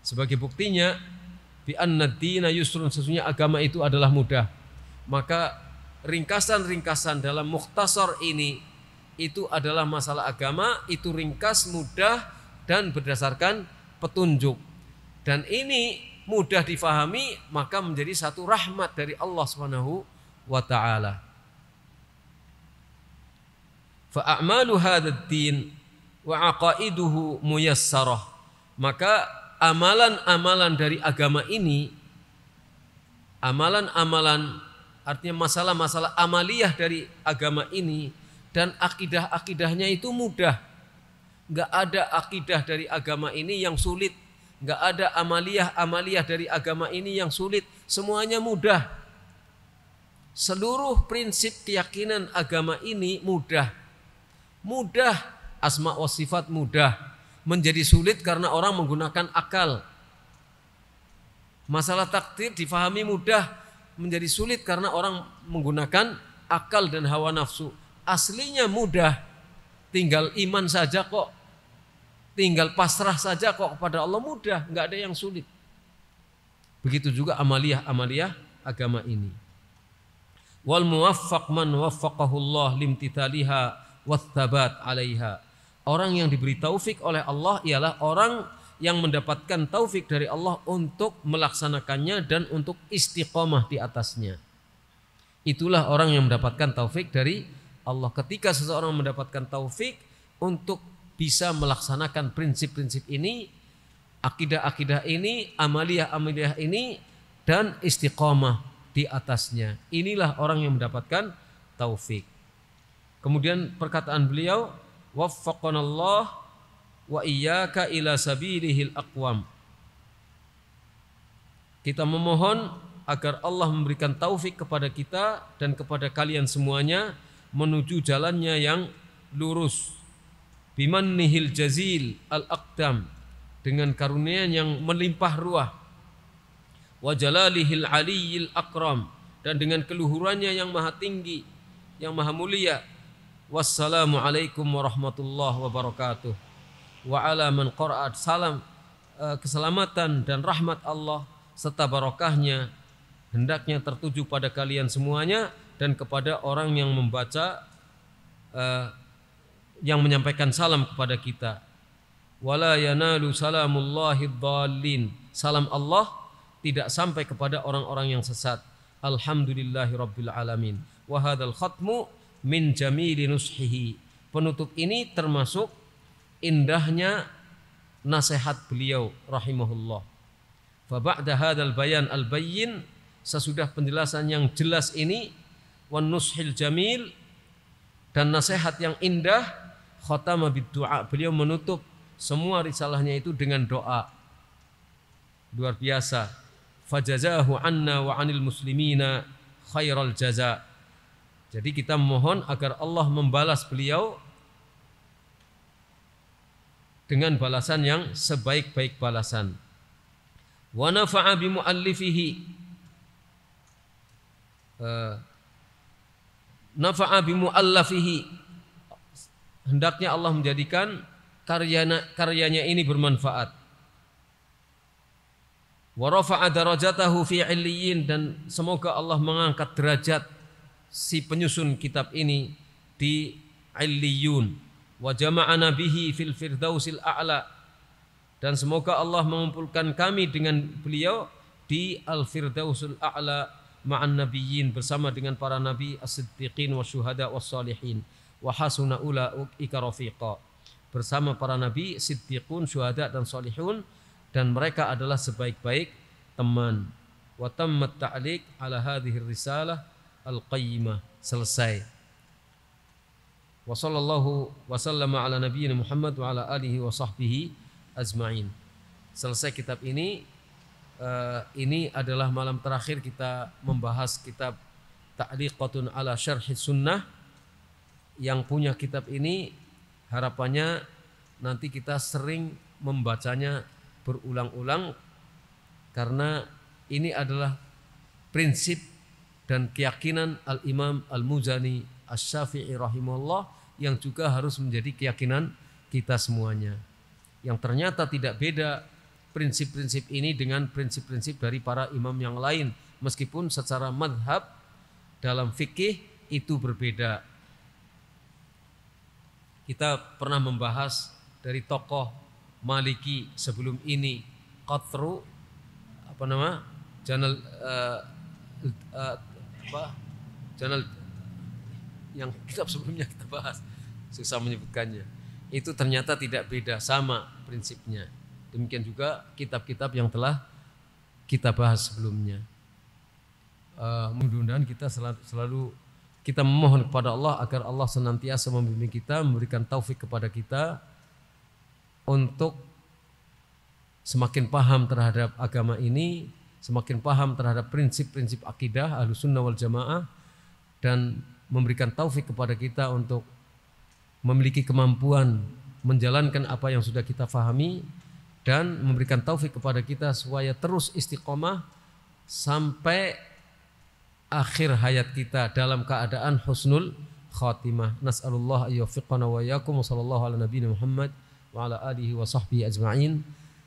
Sebagai buktinya bi anna dina yusrun sesungguhnya agama itu adalah mudah. Maka ringkasan-ringkasan dalam mukhtasar ini itu adalah masalah agama, itu ringkas, mudah dan berdasarkan petunjuk. Dan ini mudah difahami maka menjadi satu rahmat dari Allah Subhanahu wa taala fa'amalu din wa aqaiduhu muyassarah maka amalan-amalan dari agama ini amalan-amalan artinya masalah-masalah amaliyah dari agama ini dan akidah-akidahnya itu mudah nggak ada akidah dari agama ini yang sulit nggak ada amaliyah-amaliyah dari agama ini yang sulit semuanya mudah seluruh prinsip keyakinan agama ini mudah Mudah asma wa sifat mudah menjadi sulit karena orang menggunakan akal. Masalah takdir difahami mudah menjadi sulit karena orang menggunakan akal dan hawa nafsu. Aslinya mudah, tinggal iman saja kok, tinggal pasrah saja kok kepada Allah mudah, nggak ada yang sulit. Begitu juga amaliyah-amaliyah agama ini. Wal muwaffaq man waffaqahu Allah wastabat 'alaiha. Orang yang diberi taufik oleh Allah ialah orang yang mendapatkan taufik dari Allah untuk melaksanakannya dan untuk istiqomah di atasnya. Itulah orang yang mendapatkan taufik dari Allah. Ketika seseorang mendapatkan taufik untuk bisa melaksanakan prinsip-prinsip ini, akidah-akidah ini, amaliah-amaliah ini, dan istiqomah di atasnya. Inilah orang yang mendapatkan taufik. Kemudian perkataan beliau, waffaqanallah wa iyyaka ila sabilihil aqwam. Kita memohon agar Allah memberikan taufik kepada kita dan kepada kalian semuanya menuju jalannya yang lurus. Biman nihil jazil al-aqdam dengan karunia yang melimpah ruah. Wa jalalihil aliyil akram dan dengan keluhurannya yang maha tinggi, yang maha mulia Wassalamualaikum warahmatullahi wabarakatuh. Wa ala man qara'at salam eh, keselamatan dan rahmat Allah serta barokahnya hendaknya tertuju pada kalian semuanya dan kepada orang yang membaca eh, yang menyampaikan salam kepada kita. Wala yanalu salamullahi dhalin. Salam Allah tidak sampai kepada orang-orang yang sesat. Alhamdulillahi rabbil alamin. Wa hadzal khatmu min jamili nushihi. Penutup ini termasuk indahnya nasihat beliau rahimahullah. Fa ba'da hadzal bayan al bayyin sesudah penjelasan yang jelas ini wan nushil jamil dan nasihat yang indah khatama biddu'a. Beliau menutup semua risalahnya itu dengan doa. Luar biasa. Fajazahu anna wa anil muslimina khairal jaza' Jadi kita mohon agar Allah membalas beliau dengan balasan yang sebaik-baik balasan. Wa nafa'a bi mu'allifihi eh, nafa'a bi mu'allafihi hendaknya Allah menjadikan karyanya, karyanya ini bermanfaat. Wa rafa'a darajatahu fi 'illiyin dan semoga Allah mengangkat derajat si penyusun kitab ini di Aliyun wa jama'ana bihi fil firdausil a'la dan semoga Allah mengumpulkan kami dengan beliau di al firdausul a'la ma'an nabiyyin bersama dengan para nabi as-siddiqin syuhada wahasuna salihin wa hasuna ika rafiqa bersama para nabi siddiqun syuhada dan salihun dan mereka adalah sebaik-baik teman wa tammat ta'liq ala hadhihi risalah al-qayyimah selesai. Wa wasallama ala nabiyina Muhammad wa ala alihi wa sahbihi azma'in. Selesai kitab ini uh, ini adalah malam terakhir kita membahas kitab Ta'liqatun ala Syarhi Sunnah yang punya kitab ini harapannya nanti kita sering membacanya berulang-ulang karena ini adalah prinsip dan keyakinan Al-Imam Al-Muzani as syafii rahimahullah yang juga harus menjadi keyakinan kita semuanya. Yang ternyata tidak beda prinsip-prinsip ini dengan prinsip-prinsip dari para imam yang lain meskipun secara madhab dalam fikih itu berbeda. Kita pernah membahas dari tokoh Maliki sebelum ini Qatru apa nama? Janal uh, apa channel yang kitab sebelumnya kita bahas susah menyebutkannya itu ternyata tidak beda sama prinsipnya demikian juga kitab-kitab yang telah kita bahas sebelumnya uh, mudah-mudahan kita selalu, selalu kita memohon kepada Allah agar Allah senantiasa membimbing kita memberikan taufik kepada kita untuk semakin paham terhadap agama ini semakin paham terhadap prinsip-prinsip akidah ahlu sunnah wal jamaah dan memberikan taufik kepada kita untuk memiliki kemampuan menjalankan apa yang sudah kita fahami dan memberikan taufik kepada kita supaya terus istiqomah sampai akhir hayat kita dalam keadaan husnul khatimah. Nas'alullah ayyufiqana wa iyyakum wa sallallahu ala nabiyina Muhammad wa ala alihi wa sahbihi ajma'in.